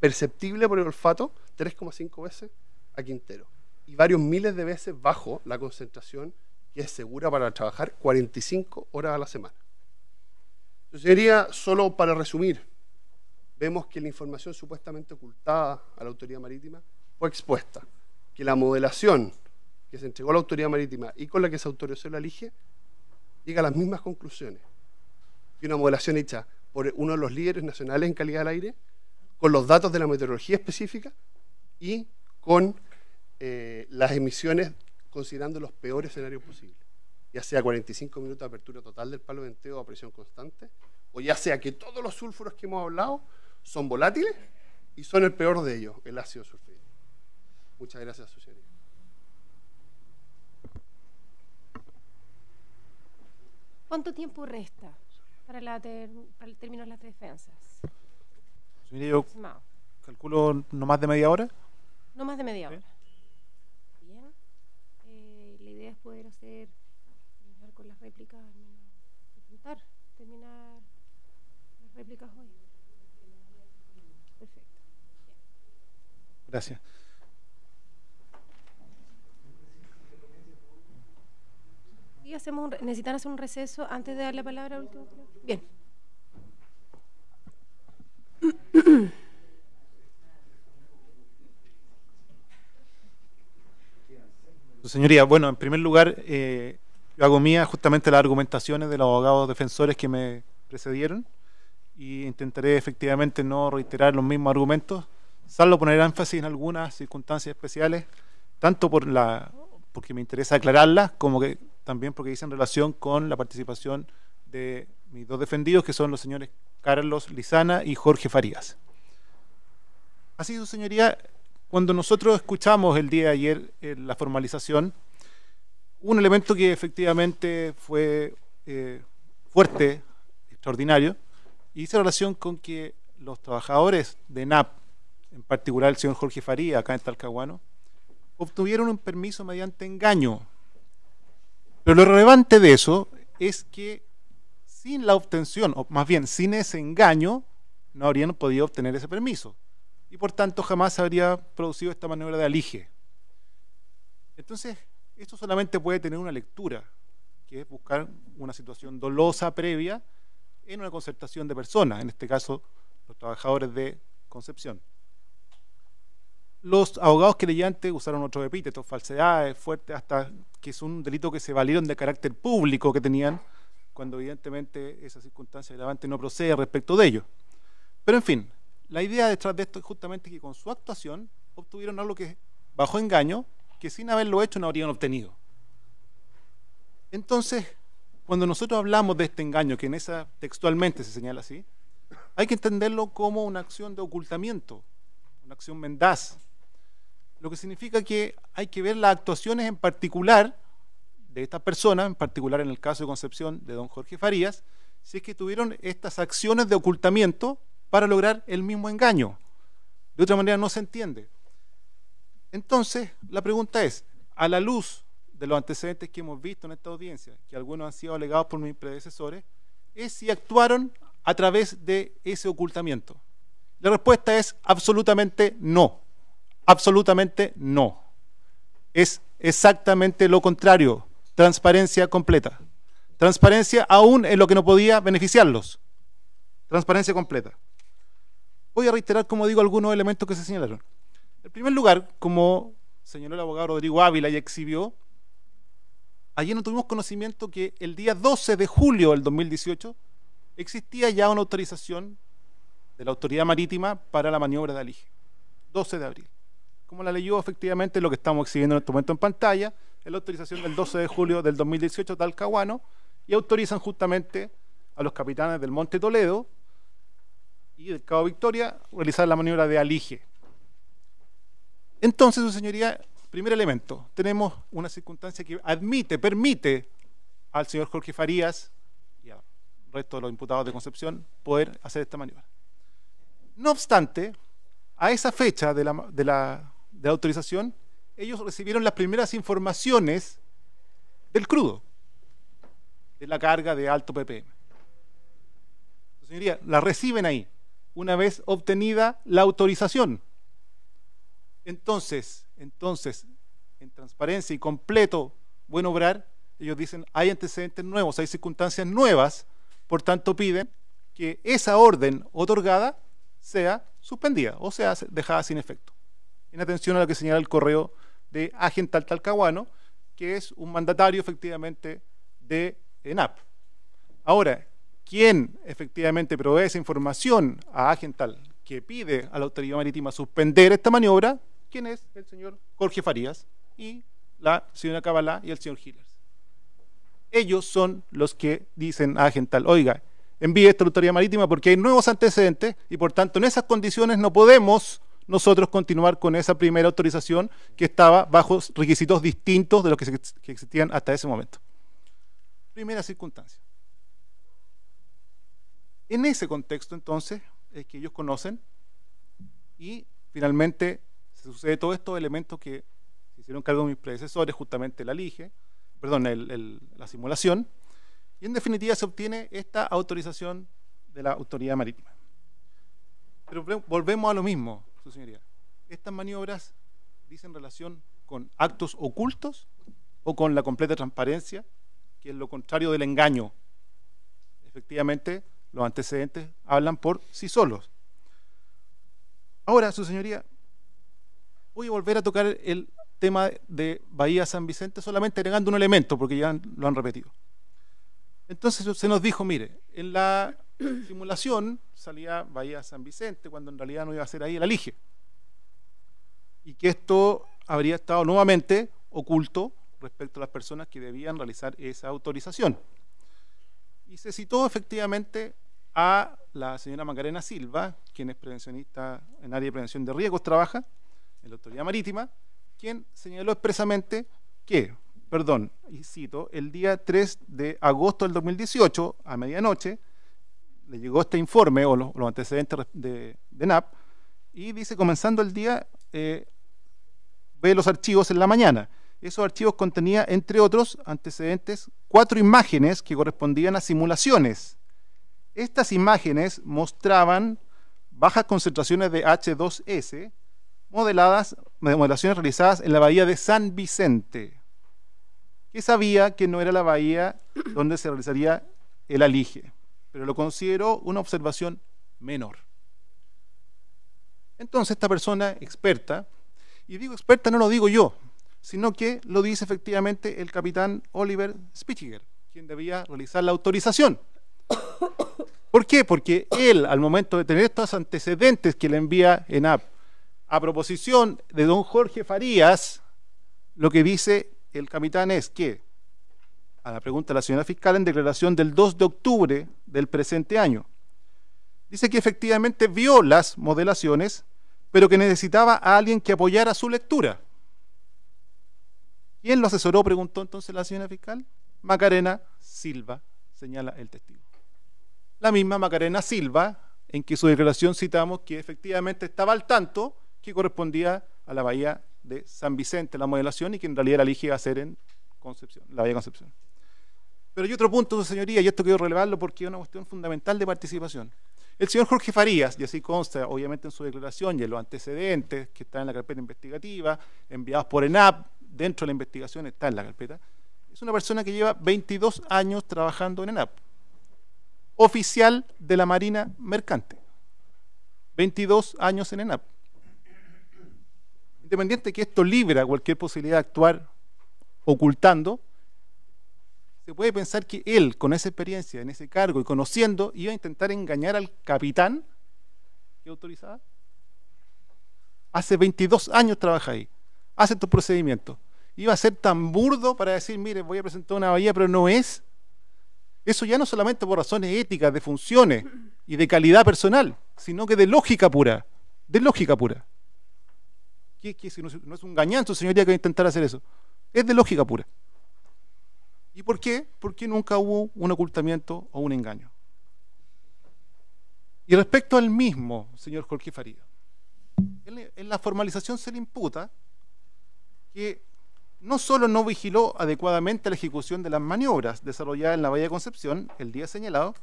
perceptible por el olfato, 3,5 veces a Quintero. Y varios miles de veces bajo la concentración que es segura para trabajar 45 horas a la semana. Entonces, sería solo para resumir, vemos que la información supuestamente ocultada a la autoridad marítima fue expuesta, que la modelación se entregó a la autoridad marítima y con la que se autorizó la elige, llega a las mismas conclusiones. Y una modelación hecha por uno de los líderes nacionales en calidad del aire, con los datos de la meteorología específica y con eh, las emisiones considerando los peores escenarios posibles. Ya sea 45 minutos de apertura total del palo venteo a presión constante, o ya sea que todos los sulfuros que hemos hablado son volátiles y son el peor de ellos, el ácido sulfúrico. Muchas gracias, señoría. ¿Cuánto tiempo resta para, la para el término de las defensas? yo calculo no más de media hora. No más de media hora. Bien. Eh, la idea es poder hacer, con las réplicas, al menos intentar terminar las réplicas hoy. Perfecto. Gracias. necesitan hacer un receso antes de dar la palabra al último. Bien. Señoría, bueno, en primer lugar, eh, yo hago mía justamente las argumentaciones de los abogados defensores que me precedieron y intentaré efectivamente no reiterar los mismos argumentos, salvo poner énfasis en algunas circunstancias especiales, tanto por la porque me interesa aclararlas como que también porque en relación con la participación de mis dos defendidos, que son los señores Carlos Lizana y Jorge Farías. Así, su señoría, cuando nosotros escuchamos el día de ayer eh, la formalización, un elemento que efectivamente fue eh, fuerte, extraordinario, y hizo relación con que los trabajadores de NAP, en particular el señor Jorge Faría, acá en Talcahuano, obtuvieron un permiso mediante engaño pero lo relevante de eso es que sin la obtención, o más bien sin ese engaño, no habrían podido obtener ese permiso. Y por tanto jamás habría producido esta maniobra de alige. Entonces, esto solamente puede tener una lectura, que es buscar una situación dolosa previa en una concertación de personas, en este caso los trabajadores de Concepción. Los abogados que usaron otros epítetos, falsedades, fuertes, hasta que es un delito que se valieron de carácter público que tenían, cuando evidentemente esa circunstancia relevante no procede respecto de ellos. Pero en fin, la idea detrás de esto es justamente que con su actuación obtuvieron algo que, bajo engaño, que sin haberlo hecho no habrían obtenido. Entonces, cuando nosotros hablamos de este engaño, que en esa textualmente se señala así, hay que entenderlo como una acción de ocultamiento, una acción mendaz, lo que significa que hay que ver las actuaciones en particular de estas personas, en particular en el caso de Concepción de don Jorge Farías, si es que tuvieron estas acciones de ocultamiento para lograr el mismo engaño. De otra manera no se entiende. Entonces, la pregunta es, a la luz de los antecedentes que hemos visto en esta audiencia, que algunos han sido alegados por mis predecesores, es si actuaron a través de ese ocultamiento. La respuesta es absolutamente no. Absolutamente no. Es exactamente lo contrario. Transparencia completa. Transparencia aún en lo que no podía beneficiarlos. Transparencia completa. Voy a reiterar, como digo, algunos elementos que se señalaron. En primer lugar, como señaló el abogado Rodrigo Ávila y exhibió, ayer no tuvimos conocimiento que el día 12 de julio del 2018 existía ya una autorización de la autoridad marítima para la maniobra de alije. 12 de abril como la leyó efectivamente lo que estamos exhibiendo en este momento en pantalla, es la autorización del 12 de julio del 2018 Alcahuano y autorizan justamente a los capitanes del Monte Toledo y del Cabo Victoria realizar la maniobra de Alige. Entonces, su señoría, primer elemento, tenemos una circunstancia que admite, permite al señor Jorge Farías y al resto de los imputados de Concepción poder hacer esta maniobra. No obstante, a esa fecha de la de autorización, ellos recibieron las primeras informaciones del crudo, de la carga de alto ppm. Señoría, la reciben ahí, una vez obtenida la autorización. Entonces, entonces, en transparencia y completo buen obrar, ellos dicen, hay antecedentes nuevos, hay circunstancias nuevas, por tanto piden que esa orden otorgada sea suspendida o sea dejada sin efecto en atención a lo que señala el correo de Agental Talcahuano, que es un mandatario efectivamente de ENAP. Ahora, ¿quién efectivamente provee esa información a Agental que pide a la autoridad marítima suspender esta maniobra, ¿quién es? El señor Jorge Farías y la señora Cabalá y el señor Gillers. Ellos son los que dicen a Agental, oiga, envíe esto a la autoridad marítima porque hay nuevos antecedentes y por tanto en esas condiciones no podemos nosotros continuar con esa primera autorización que estaba bajo requisitos distintos de los que, existían hasta ese momento. Primera circunstancia. En ese contexto, entonces, es que ellos conocen y finalmente se sucede todos estos elementos que se hicieron cargo de mis predecesores, justamente la LIGE, perdón, la simulación, y en definitiva se obtiene esta autorización de la autoridad marítima. Pero volvemos a lo mismo su señoría. Estas maniobras dicen relación con actos ocultos o con la completa transparencia, que es lo contrario del engaño. Efectivamente, los antecedentes hablan por sí solos. Ahora, su señoría, voy a volver a tocar el tema de Bahía San Vicente solamente agregando un elemento, porque ya lo han repetido. Entonces se nos dijo, mire, en la simulación salía Bahía San Vicente, cuando en realidad no iba a ser ahí, la elige. Y que esto habría estado nuevamente oculto respecto a las personas que debían realizar esa autorización. Y se citó efectivamente a la señora Macarena Silva, quien es prevencionista en área de prevención de riesgos, trabaja en la Autoridad Marítima, quien señaló expresamente que, perdón, y cito, el día 3 de agosto del 2018, a medianoche, le llegó este informe o los, antecedentes de, NAP y dice comenzando el día eh, ve los archivos en la mañana. Esos archivos contenía, entre otros antecedentes, cuatro imágenes que correspondían a simulaciones. Estas imágenes mostraban bajas concentraciones de H2S modeladas, modelaciones realizadas en la bahía de San Vicente, que sabía que no era la bahía donde se realizaría el alige pero lo consideró una observación menor. Entonces esta persona experta, y digo experta no lo digo yo, sino que lo dice efectivamente el capitán Oliver Spichiger, quien debía realizar la autorización. ¿Por qué? Porque él, al momento de tener estos antecedentes que le envía en app a proposición de don Jorge Farías, lo que dice el capitán es que a la pregunta de la señora fiscal en declaración del 2 de octubre del presente año. Dice que efectivamente vio las modelaciones, pero que necesitaba a alguien que apoyara su lectura. ¿Quién lo asesoró? Preguntó entonces la señora fiscal. Macarena Silva, señala el testigo. La misma Macarena Silva, en que su declaración citamos que efectivamente estaba al tanto que correspondía a la bahía de San Vicente la modelación y que en realidad la elige hacer en Concepción, la bahía de Concepción. Pero hay otro punto, señoría, y esto quiero relevarlo porque es una cuestión fundamental de participación. El señor Jorge Farías, y así consta obviamente en su declaración y en los antecedentes que están en la carpeta investigativa, enviados por ENAP, dentro de la investigación está en la carpeta, es una persona que lleva 22 años trabajando en ENAP, oficial de la Marina Mercante. 22 años en ENAP. Independiente que esto libra cualquier posibilidad de actuar ocultando, se puede pensar que él, con esa experiencia, en ese cargo y conociendo, iba a intentar engañar al capitán que autorizaba. Hace 22 años trabaja ahí, hace estos procedimientos. Iba a ser tan burdo para decir, mire, voy a presentar una bahía, pero no es. Eso ya no solamente por razones éticas, de funciones y de calidad personal, sino que de lógica pura, de lógica pura. ¿Qué, qué, si no, es un gañanzo, señoría, que va a intentar hacer eso? Es de lógica pura. ¿Y por qué? Porque nunca hubo un ocultamiento o un engaño. Y respecto al mismo, señor Jorge Faría, en la formalización se le imputa que no solo no vigiló adecuadamente la ejecución de las maniobras desarrolladas en la Bahía de Concepción el día señalado,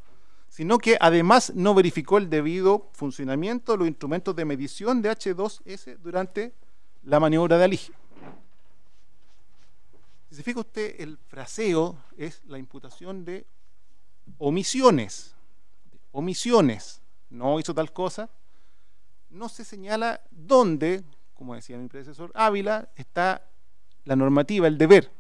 sino que además no verificó el debido funcionamiento de los instrumentos de medición de H2S durante la maniobra de alí. Si fija usted, el fraseo es la imputación de omisiones. omisiones. No hizo tal cosa. No se señala dónde, como decía mi predecesor Ávila, está la normativa, el deber.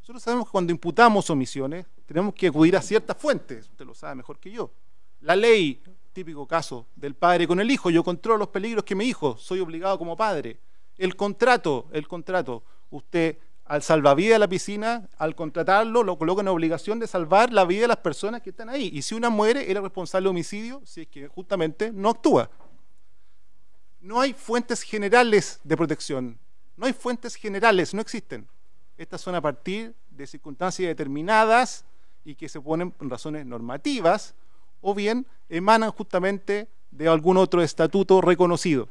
Nosotros sabemos que cuando imputamos omisiones tenemos que acudir a ciertas fuentes, usted lo sabe mejor que yo. La ley, típico caso del padre con el hijo, yo controlo los peligros que mi hijo, soy obligado como padre. El contrato, el contrato, usted al salvavidas de la piscina, al contratarlo, lo coloca en obligación de salvar la vida de las personas que están ahí. Y si una muere, era responsable de homicidio si es que justamente no actúa. No hay fuentes generales de protección. No hay fuentes generales, no existen. Estas son a partir de circunstancias determinadas y que se ponen por razones normativas o bien emanan justamente de algún otro estatuto reconocido.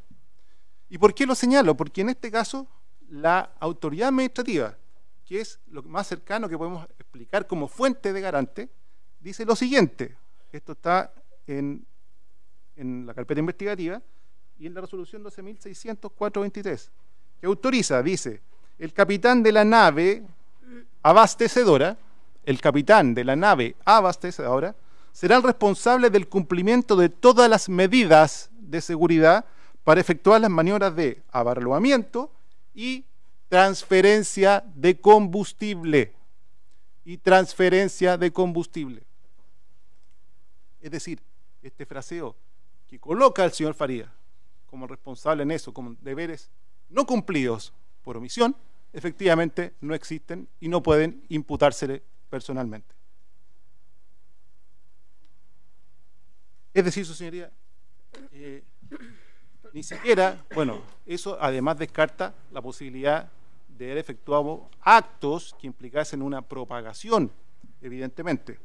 ¿Y por qué lo señalo? Porque en este caso la autoridad administrativa, que es lo más cercano que podemos explicar como fuente de garante, dice lo siguiente, esto está en, la carpeta investigativa y en la resolución 12604 que autoriza, dice, el capitán de la nave abastecedora, el capitán de la nave abastecedora, será el responsable del cumplimiento de todas las medidas de seguridad para efectuar las maniobras de abarloamiento, y transferencia de combustible. Y transferencia de combustible. Es decir, este fraseo que coloca al señor Faría como responsable en eso, como deberes no cumplidos por omisión, efectivamente no existen y no pueden imputársele personalmente. Es decir, su señoría, eh, ni siquiera, bueno, eso además descarta la posibilidad de haber efectuado actos que implicasen una propagación, evidentemente,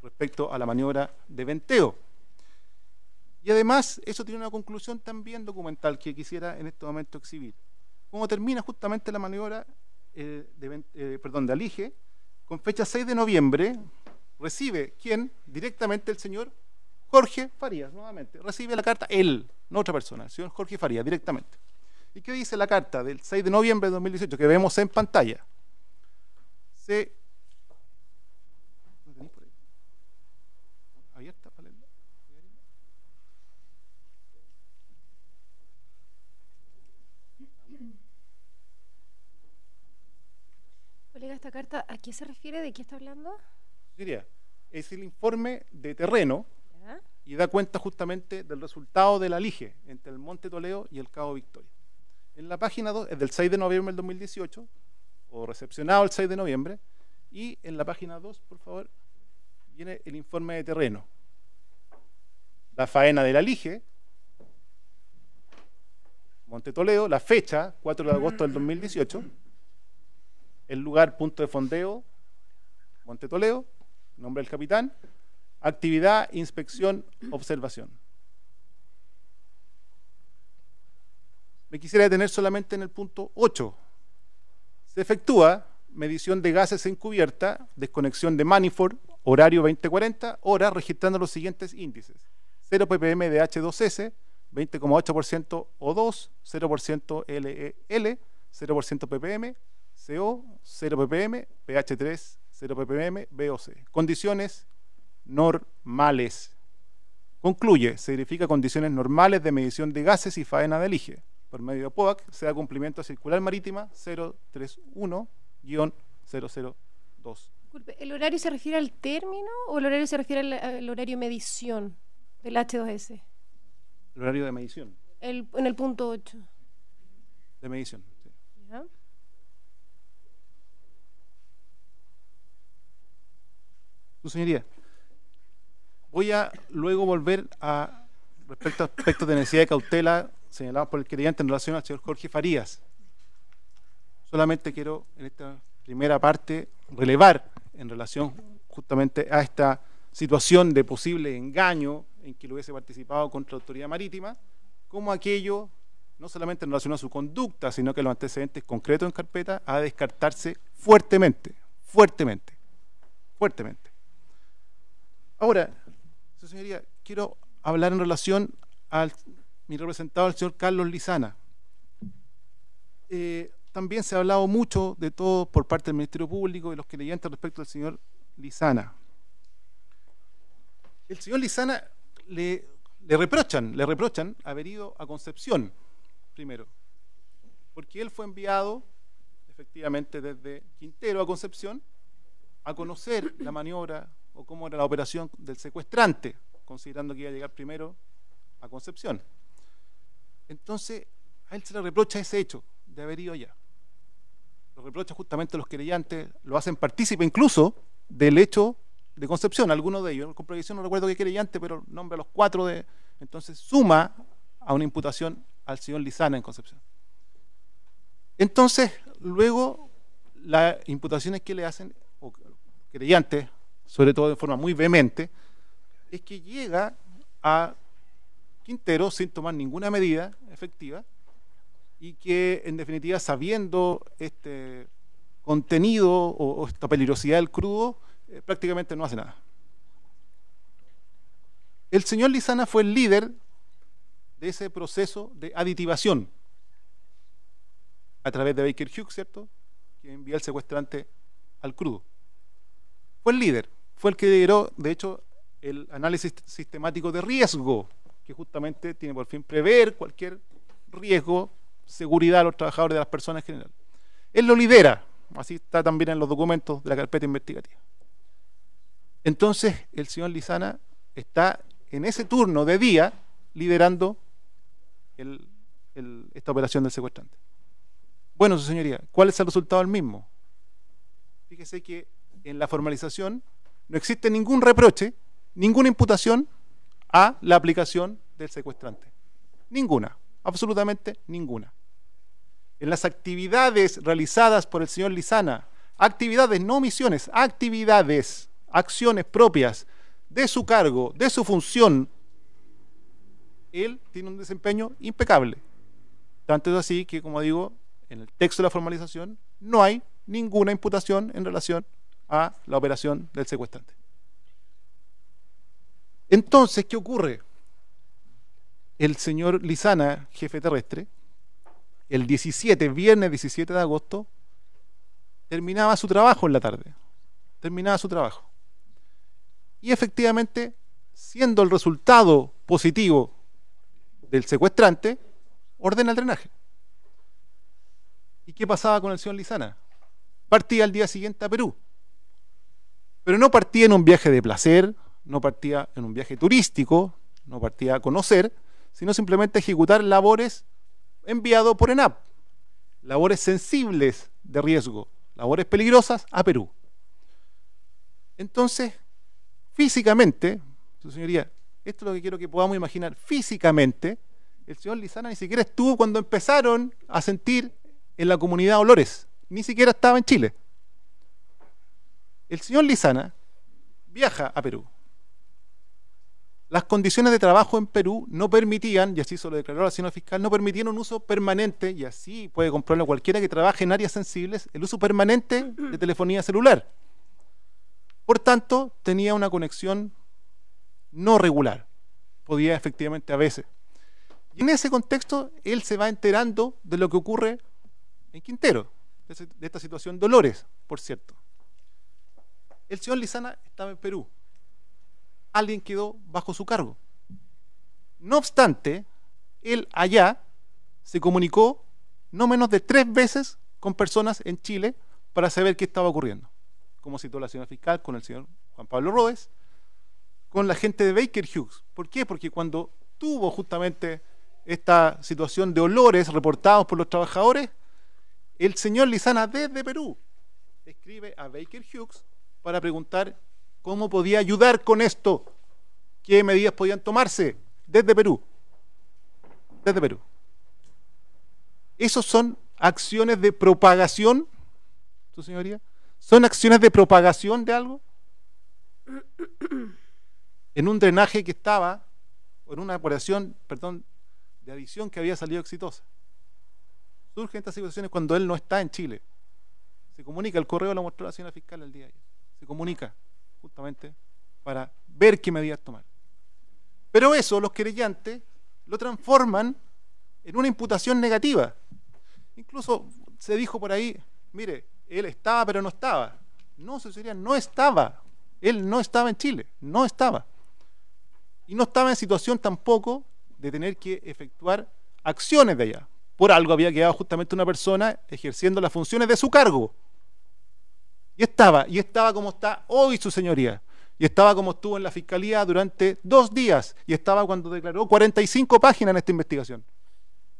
respecto a la maniobra de venteo. Y además, eso tiene una conclusión también documental que quisiera en este momento exhibir. Cómo termina justamente la maniobra eh, de, eh, de Alige, con fecha 6 de noviembre, recibe quién directamente el señor Jorge Farías, nuevamente, recibe la carta él, no otra persona, el señor Jorge Farías, directamente. ¿Y qué dice la carta del 6 de noviembre de 2018 que vemos en pantalla? Se... Colega, esta carta, ¿a qué se refiere? ¿De qué está hablando? Diría, es el informe de terreno y da cuenta justamente del resultado de la lige entre el Monte Toledo y el Cabo Victoria. En la página 2, es del 6 de noviembre del 2018, o recepcionado el 6 de noviembre, y en la página 2, por favor, viene el informe de terreno. La faena de la lige, Monte Toleo, la fecha, 4 de agosto del 2018, el lugar, punto de fondeo, Monte Toleo, nombre del capitán, Actividad, inspección, observación. Me quisiera detener solamente en el punto 8. Se efectúa medición de gases en cubierta, desconexión de manifold, horario 2040, horas registrando los siguientes índices. 0 ppm de H2S, 20,8% O2, 0% LEL, 0% ppm, CO, 0 ppm, pH3, 0 ppm, VOC. Condiciones normales. Concluye, se verifica condiciones normales de medición de gases y faena del IGE Por medio de POAC se da cumplimiento a Circular Marítima 031-002. Disculpe, ¿el horario se refiere al término o el horario se refiere al, horario de medición del H2S? El horario de medición. en el punto 8. De medición, Su señoría. Voy a luego volver a respecto a aspectos de necesidad de cautela señalados por el querellante en relación al señor Jorge Farías. Solamente quiero en esta primera parte relevar en relación justamente a esta situación de posible engaño en que lo hubiese participado contra la autoridad marítima, como aquello, no solamente en relación a su conducta, sino que los antecedentes concretos en carpeta, ha descartarse fuertemente, fuertemente, fuertemente. Ahora, señoría, quiero hablar en relación a mi representado, el señor Carlos Lizana. Eh, también se ha hablado mucho de todo por parte del Ministerio Público y los que creyentes respecto al señor Lizana. El señor Lizana le reprochan, le reprochan haber ido a Concepción primero, porque él fue enviado efectivamente desde Quintero a Concepción a conocer la maniobra o cómo era la operación del secuestrante, considerando que iba a llegar primero a Concepción. Entonces, a él se le reprocha ese hecho de haber ido allá. Lo reprocha justamente los querellantes, lo hacen partícipe incluso del hecho de Concepción, alguno de ellos. Con no recuerdo qué querellante, pero nombre a los cuatro de. Entonces suma a una imputación al señor Lizana en Concepción. Entonces, luego las imputaciones que le hacen, o querellantes sobre todo de forma muy vehemente, es que llega a Quintero sin tomar ninguna medida efectiva y que en definitiva sabiendo este contenido o, esta peligrosidad del crudo, eh, prácticamente no hace nada. El señor Lizana fue el líder de ese proceso de aditivación a través de Baker Hughes, ¿cierto? Que envía el secuestrante al crudo fue el líder, fue el que lideró, de hecho, el análisis sistemático de riesgo, que justamente tiene por fin prever cualquier riesgo, seguridad a los trabajadores, de las personas en general. Él lo lidera, así está también en los documentos de la carpeta investigativa. Entonces, el señor Lizana está en ese turno de día liderando esta operación del secuestrante. Bueno, su señoría, ¿cuál es el resultado del mismo? Fíjese que en la formalización no existe ningún reproche, ninguna imputación a la aplicación del secuestrante. Ninguna, absolutamente ninguna. En las actividades realizadas por el señor Lizana, actividades, no misiones, actividades, acciones propias de su cargo, de su función, él tiene un desempeño impecable. Tanto es así que, como digo, en el texto de la formalización no hay ninguna imputación en relación la operación del secuestrante. Entonces, ¿qué ocurre? El señor Lizana, jefe terrestre, el 17, viernes 17 de agosto, terminaba su trabajo en la tarde. Terminaba su trabajo. Y efectivamente, siendo el resultado positivo del secuestrante, ordena el drenaje. ¿Y qué pasaba con el señor Lizana? Partía al día siguiente a Perú. Pero no partía en un viaje de placer, no partía en un viaje turístico, no partía a conocer, sino simplemente ejecutar labores enviado por ENAP, labores sensibles de riesgo, labores peligrosas a Perú. Entonces, físicamente, su señoría, esto es lo que quiero que podamos imaginar, físicamente, el señor Lizana ni siquiera estuvo cuando empezaron a sentir en la comunidad olores, ni siquiera estaba en Chile. El señor Lizana viaja a Perú. Las condiciones de trabajo en Perú no permitían, y así se lo declaró la señora fiscal, no permitían un uso permanente, y así puede comprobarlo cualquiera que trabaje en áreas sensibles, el uso permanente de telefonía celular. Por tanto, tenía una conexión no regular. Podía efectivamente a veces. Y en ese contexto, él se va enterando de lo que ocurre en Quintero, de esta situación Dolores, por cierto. El señor Lizana estaba en Perú. Alguien quedó bajo su cargo. No obstante, él allá se comunicó no menos de tres veces con personas en Chile para saber qué estaba ocurriendo. Como citó la señora fiscal con el señor Juan Pablo Rodes, con la gente de Baker Hughes. ¿Por qué? Porque cuando tuvo justamente esta situación de olores reportados por los trabajadores, el señor Lizana desde Perú escribe a Baker Hughes para preguntar cómo podía ayudar con esto, qué medidas podían tomarse desde Perú. Desde Perú. Esos son acciones de propagación, su señoría. ¿Son acciones de propagación de algo? En un drenaje que estaba, o en una operación, perdón, de adición que había salido exitosa. Surgen estas situaciones cuando él no está en Chile. Se comunica, el correo lo mostró la señora fiscal el día de ayer comunica justamente para ver qué medidas tomar. Pero eso los querellantes lo transforman en una imputación negativa. Incluso se dijo por ahí, mire, él estaba pero no estaba. No, se sería no estaba. Él no estaba en Chile, no estaba. Y no estaba en situación tampoco de tener que efectuar acciones de allá. Por algo había quedado justamente una persona ejerciendo las funciones de su cargo. Y estaba, y estaba como está hoy su señoría. Y estaba como estuvo en la fiscalía durante dos días. Y estaba cuando declaró 45 páginas en esta investigación.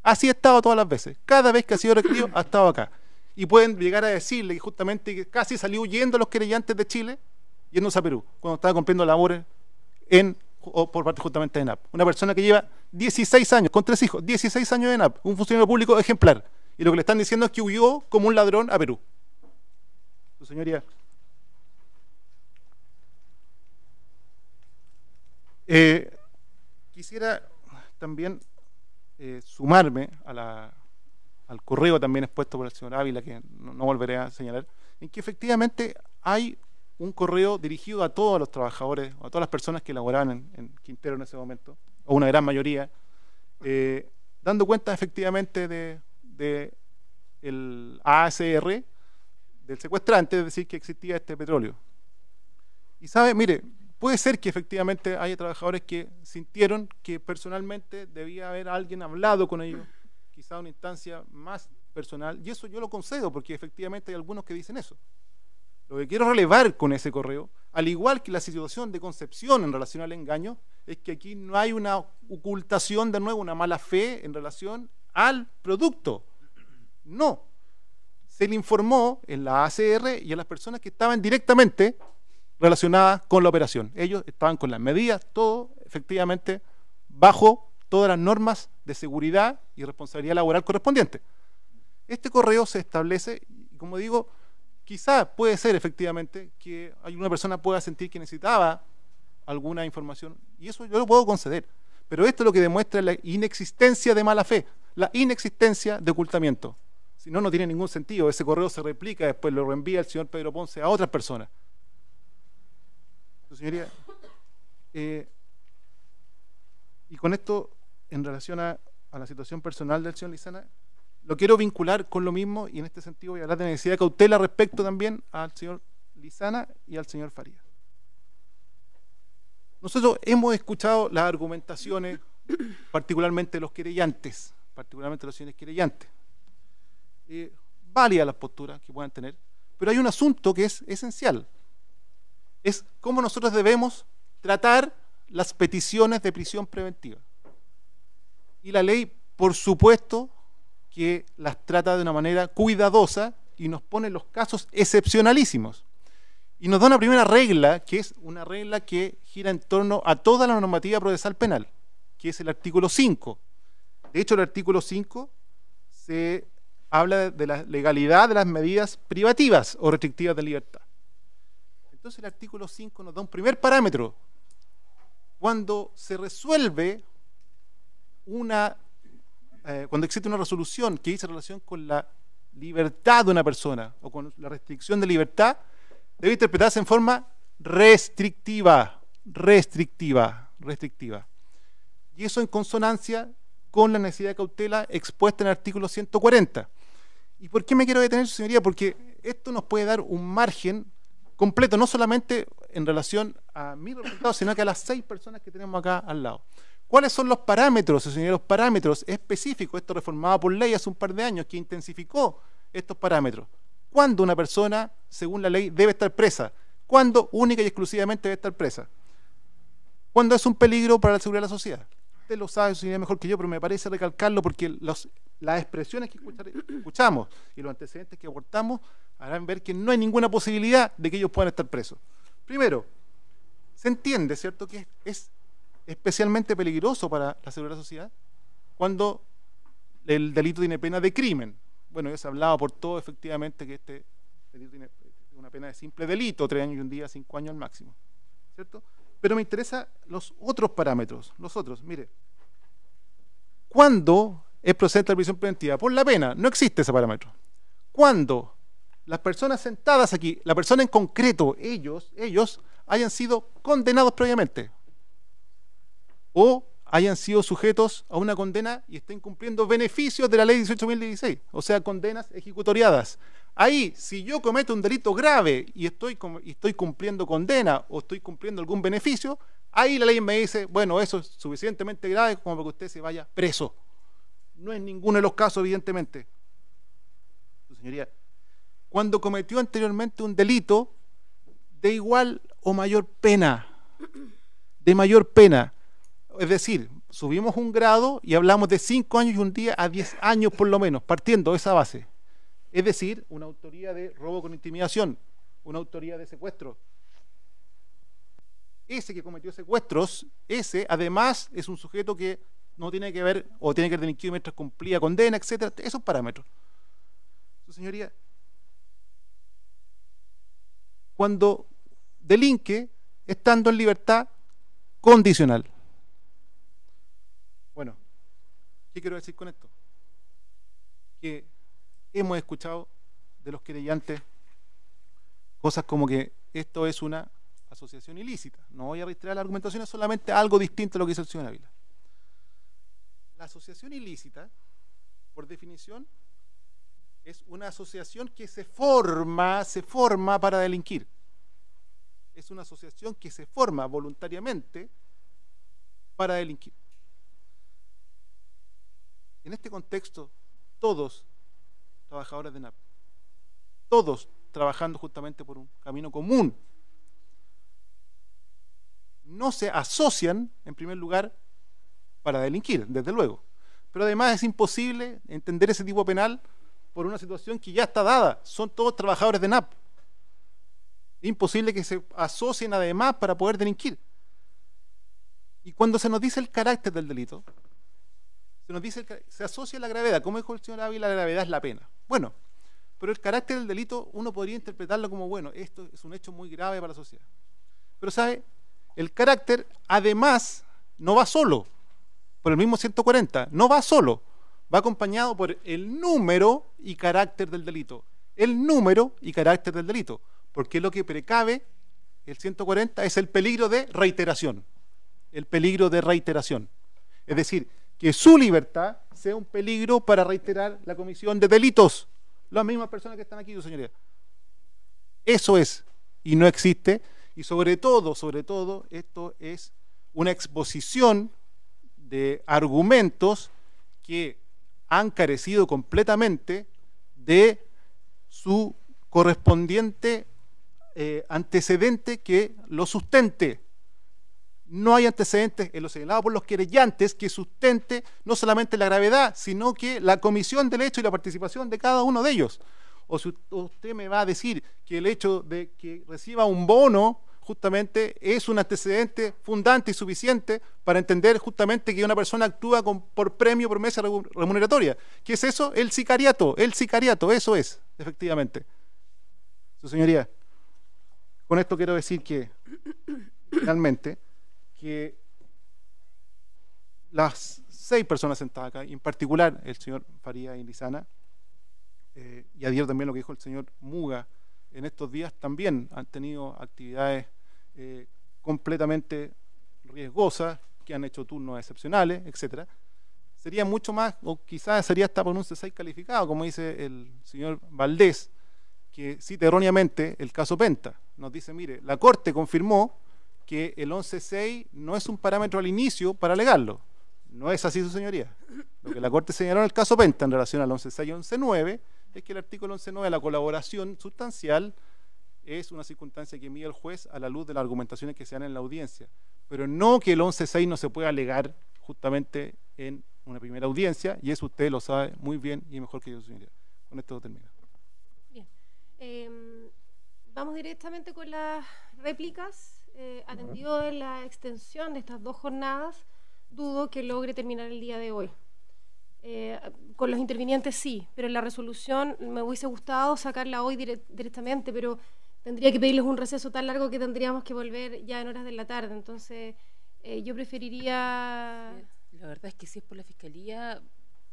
Así estaba todas las veces. Cada vez que ha sido requerido, ha estado acá. Y pueden llegar a decirle que justamente casi salió huyendo a los querellantes de Chile, yéndose a Perú, cuando estaba cumpliendo labores en, por parte justamente de ENAP. Una persona que lleva 16 años, con tres hijos, 16 años de ENAP, un funcionario público ejemplar. Y lo que le están diciendo es que huyó como un ladrón a Perú señoría. Eh, quisiera también eh, sumarme al correo también expuesto por el señor Ávila, que no, volveré a señalar, en que efectivamente hay un correo dirigido a todos los trabajadores, a todas las personas que laboraban en, Quintero en ese momento, o una gran mayoría, eh, dando cuenta efectivamente de, de el ASR del secuestrante, es decir, que existía este petróleo. Y sabe, mire, puede ser que efectivamente haya trabajadores que sintieron que personalmente debía haber alguien hablado con ellos, quizá una instancia más personal, y eso yo lo concedo porque efectivamente hay algunos que dicen eso. Lo que quiero relevar con ese correo, al igual que la situación de Concepción en relación al engaño, es que aquí no hay una ocultación, de nuevo, una mala fe en relación al producto. No, se le informó en la ACR y a las personas que estaban directamente relacionadas con la operación. Ellos estaban con las medidas, todo efectivamente bajo todas las normas de seguridad y responsabilidad laboral correspondiente. Este correo se establece, como digo, quizás puede ser efectivamente que una persona pueda sentir que necesitaba alguna información, y eso yo lo puedo conceder, pero esto es lo que demuestra la inexistencia de mala fe, la inexistencia de ocultamiento. Si no, no tiene ningún sentido. Ese correo se replica, después lo reenvía el señor Pedro Ponce a otras personas. Eh, y con esto, en relación a, la situación personal del señor Lizana, lo quiero vincular con lo mismo y en este sentido voy a hablar de necesidad de cautela respecto también al señor Lizana y al señor Faría. Nosotros hemos escuchado las argumentaciones, particularmente los querellantes, particularmente los señores querellantes. Eh, válidas las posturas que puedan tener, pero hay un asunto que es esencial. Es cómo nosotros debemos tratar las peticiones de prisión preventiva. Y la ley, por supuesto, que las trata de una manera cuidadosa y nos pone los casos excepcionalísimos. Y nos da una primera regla, que es una regla que gira en torno a toda la normativa procesal penal, que es el artículo 5. De hecho, el artículo 5 se habla de, la legalidad de las medidas privativas o restrictivas de libertad. Entonces el artículo 5 nos da un primer parámetro. Cuando se resuelve una, eh, cuando existe una resolución que dice relación con la libertad de una persona o con la restricción de libertad, debe interpretarse en forma restrictiva, restrictiva, restrictiva. Y eso en consonancia con la necesidad de cautela expuesta en el artículo 140. ¿Y por qué me quiero detener, señoría? Porque esto nos puede dar un margen completo, no solamente en relación a mi resultado, sino que a las seis personas que tenemos acá al lado. ¿Cuáles son los parámetros, señoría? Los parámetros específicos, esto reformado por ley hace un par de años, que intensificó estos parámetros. ¿Cuándo una persona, según la ley, debe estar presa? ¿Cuándo única y exclusivamente debe estar presa? ¿Cuándo es un peligro para la seguridad de la sociedad? Usted lo sabe, señoría, mejor que yo, pero me parece recalcarlo porque los las expresiones que escuchamos y los antecedentes que aportamos harán ver que no hay ninguna posibilidad de que ellos puedan estar presos. Primero, se entiende, ¿cierto?, que es especialmente peligroso para la seguridad sociedad cuando el delito tiene pena de crimen. Bueno, ya se ha hablado por todo efectivamente que este delito tiene una pena de simple delito, tres años y un día, cinco años al máximo, ¿cierto? Pero me interesan los otros parámetros, los otros. Mire, ¿cuándo es procedente a la prisión preventiva por la pena. No existe ese parámetro. Cuando las personas sentadas aquí, la persona en concreto, ellos, ellos, hayan sido condenados previamente o hayan sido sujetos a una condena y estén cumpliendo beneficios de la ley 18.016, o sea, condenas ejecutoriadas. Ahí, si yo cometo un delito grave y estoy, y estoy cumpliendo condena o estoy cumpliendo algún beneficio, ahí la ley me dice, bueno, eso es suficientemente grave como para que usted se vaya preso. No es ninguno de los casos, evidentemente. Su señoría, cuando cometió anteriormente un delito de igual o mayor pena, de mayor pena. Es decir, subimos un grado y hablamos de cinco años y un día a diez años por lo menos, partiendo de esa base. Es decir, una autoría de robo con intimidación, una autoría de secuestro. Ese que cometió secuestros, ese además es un sujeto que no tiene que ver o tiene que tener kilómetros mientras cumplía condena, etcétera, esos parámetros. Su señoría, cuando delinque estando en libertad condicional. Bueno, ¿qué quiero decir con esto? Que hemos escuchado de los querellantes cosas como que esto es una asociación ilícita. No voy a registrar la argumentación, es solamente algo distinto a lo que hizo el señor Ávila la asociación ilícita, por definición, es una asociación que se forma, se forma para delinquir. Es una asociación que se forma voluntariamente para delinquir. En este contexto, todos trabajadores de NAP, todos trabajando justamente por un camino común, no se asocian, en primer lugar, para delinquir, desde luego. Pero además es imposible entender ese tipo penal por una situación que ya está dada. Son todos trabajadores de NAP. Imposible que se asocien además para poder delinquir. Y cuando se nos dice el carácter del delito, se nos dice se asocia la gravedad. Como dijo el señor Ávila, la gravedad es la pena. Bueno, pero el carácter del delito uno podría interpretarlo como, bueno, esto es un hecho muy grave para la sociedad. Pero sabe, el carácter además no va solo por el mismo 140. No va solo, va acompañado por el número y carácter del delito. El número y carácter del delito. Porque lo que precabe el 140 es el peligro de reiteración. El peligro de reiteración. Es decir, que su libertad sea un peligro para reiterar la comisión de delitos. Las mismas personas que están aquí, señoría. Eso es, y no existe. Y sobre todo, sobre todo, esto es una exposición de argumentos que han carecido completamente de su correspondiente eh, antecedente que lo sustente. No hay antecedentes en los señalados por los querellantes que sustente no solamente la gravedad, sino que la comisión del hecho y la participación de cada uno de ellos. O si usted me va a decir que el hecho de que reciba un bono justamente es un antecedente fundante y suficiente para entender justamente que una persona actúa con, por premio, promesa remuneratoria. ¿Qué es eso? El sicariato, el sicariato, eso es, efectivamente. Su señoría, con esto quiero decir que, finalmente, que las seis personas sentadas acá, y en particular el señor Faría y Lizana, eh, y adhiero también lo que dijo el señor Muga, en estos días también han tenido actividades eh, completamente riesgosas, que han hecho turnos excepcionales, etcétera. Sería mucho más, o quizás sería hasta por un C6 calificado, como dice el señor Valdés, que cita erróneamente el caso Penta. Nos dice, mire, la Corte confirmó que el 11.6 no es un parámetro al inicio para alegarlo. No es así, su señoría. Lo que la Corte señaló en el caso Penta en relación al 11.6 y 11.9 es que el artículo 11.9, la colaboración sustancial, es una circunstancia que mide el juez a la luz de las argumentaciones que se dan en la audiencia. Pero no que el 11.6 no se pueda alegar justamente en una primera audiencia, y eso usted lo sabe muy bien y mejor que yo, señoría. Con esto termino. Bien. Em, vamos directamente con las réplicas. Eh, atendido de la extensión de estas dos jornadas, dudo que logre terminar el día de hoy. Eh, con los intervinientes sí, pero la resolución me hubiese gustado sacarla hoy directamente, pero tendría que pedirles un receso tan largo que tendríamos que volver ya en horas de la tarde. Entonces, eh, yo preferiría... La verdad es que si es por la fiscalía,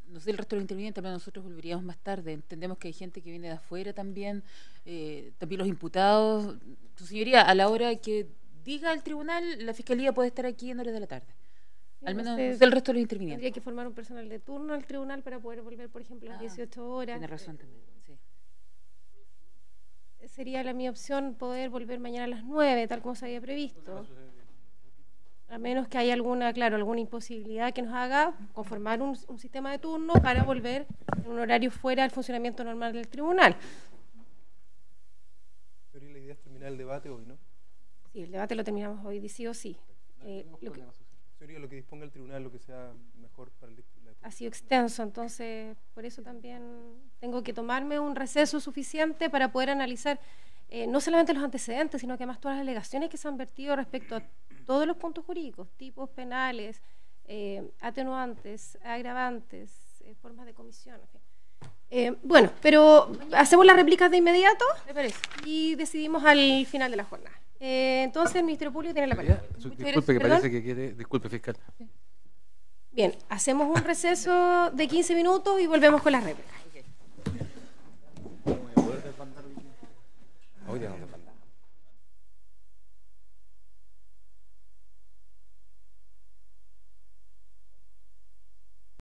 no sé el resto de los intervinientes, pero nosotros volveríamos más tarde. Entendemos que hay gente que viene de afuera también, eh, también los imputados. Su señoría, a la hora que diga el tribunal, la fiscalía puede estar aquí en horas de la tarde al menos del resto de los intervinientes. Habría que formar un personal de turno al tribunal para poder volver, por ejemplo, a las 18 ah, horas. Tiene razón también, eh, Sería la mi opción poder volver mañana a las 9, tal como se había previsto. A menos que haya alguna, claro, alguna imposibilidad que nos haga conformar un, sistema de turno para volver en un horario fuera del funcionamiento normal del tribunal. Pero la idea es terminar el debate hoy, ¿no? Sí, el debate lo terminamos hoy, sí o sí. Eh, lo que, lo que disponga el tribunal, lo que sea mejor para el Ha sido extenso, entonces por eso también tengo que tomarme un receso suficiente para poder analizar eh, no solamente los antecedentes, sino que además todas las alegaciones que se han vertido respecto a todos los puntos jurídicos, tipos penales, eh, atenuantes, agravantes, eh, formas de comisión, bueno, pero hacemos las réplicas de inmediato y decidimos al final de la jornada. Eh, entonces, el Ministerio Público tiene la palabra. Disculpe, que parece que quiere. Disculpe, fiscal. Bien, hacemos un receso de 15 minutos y volvemos con las réplicas. Okay.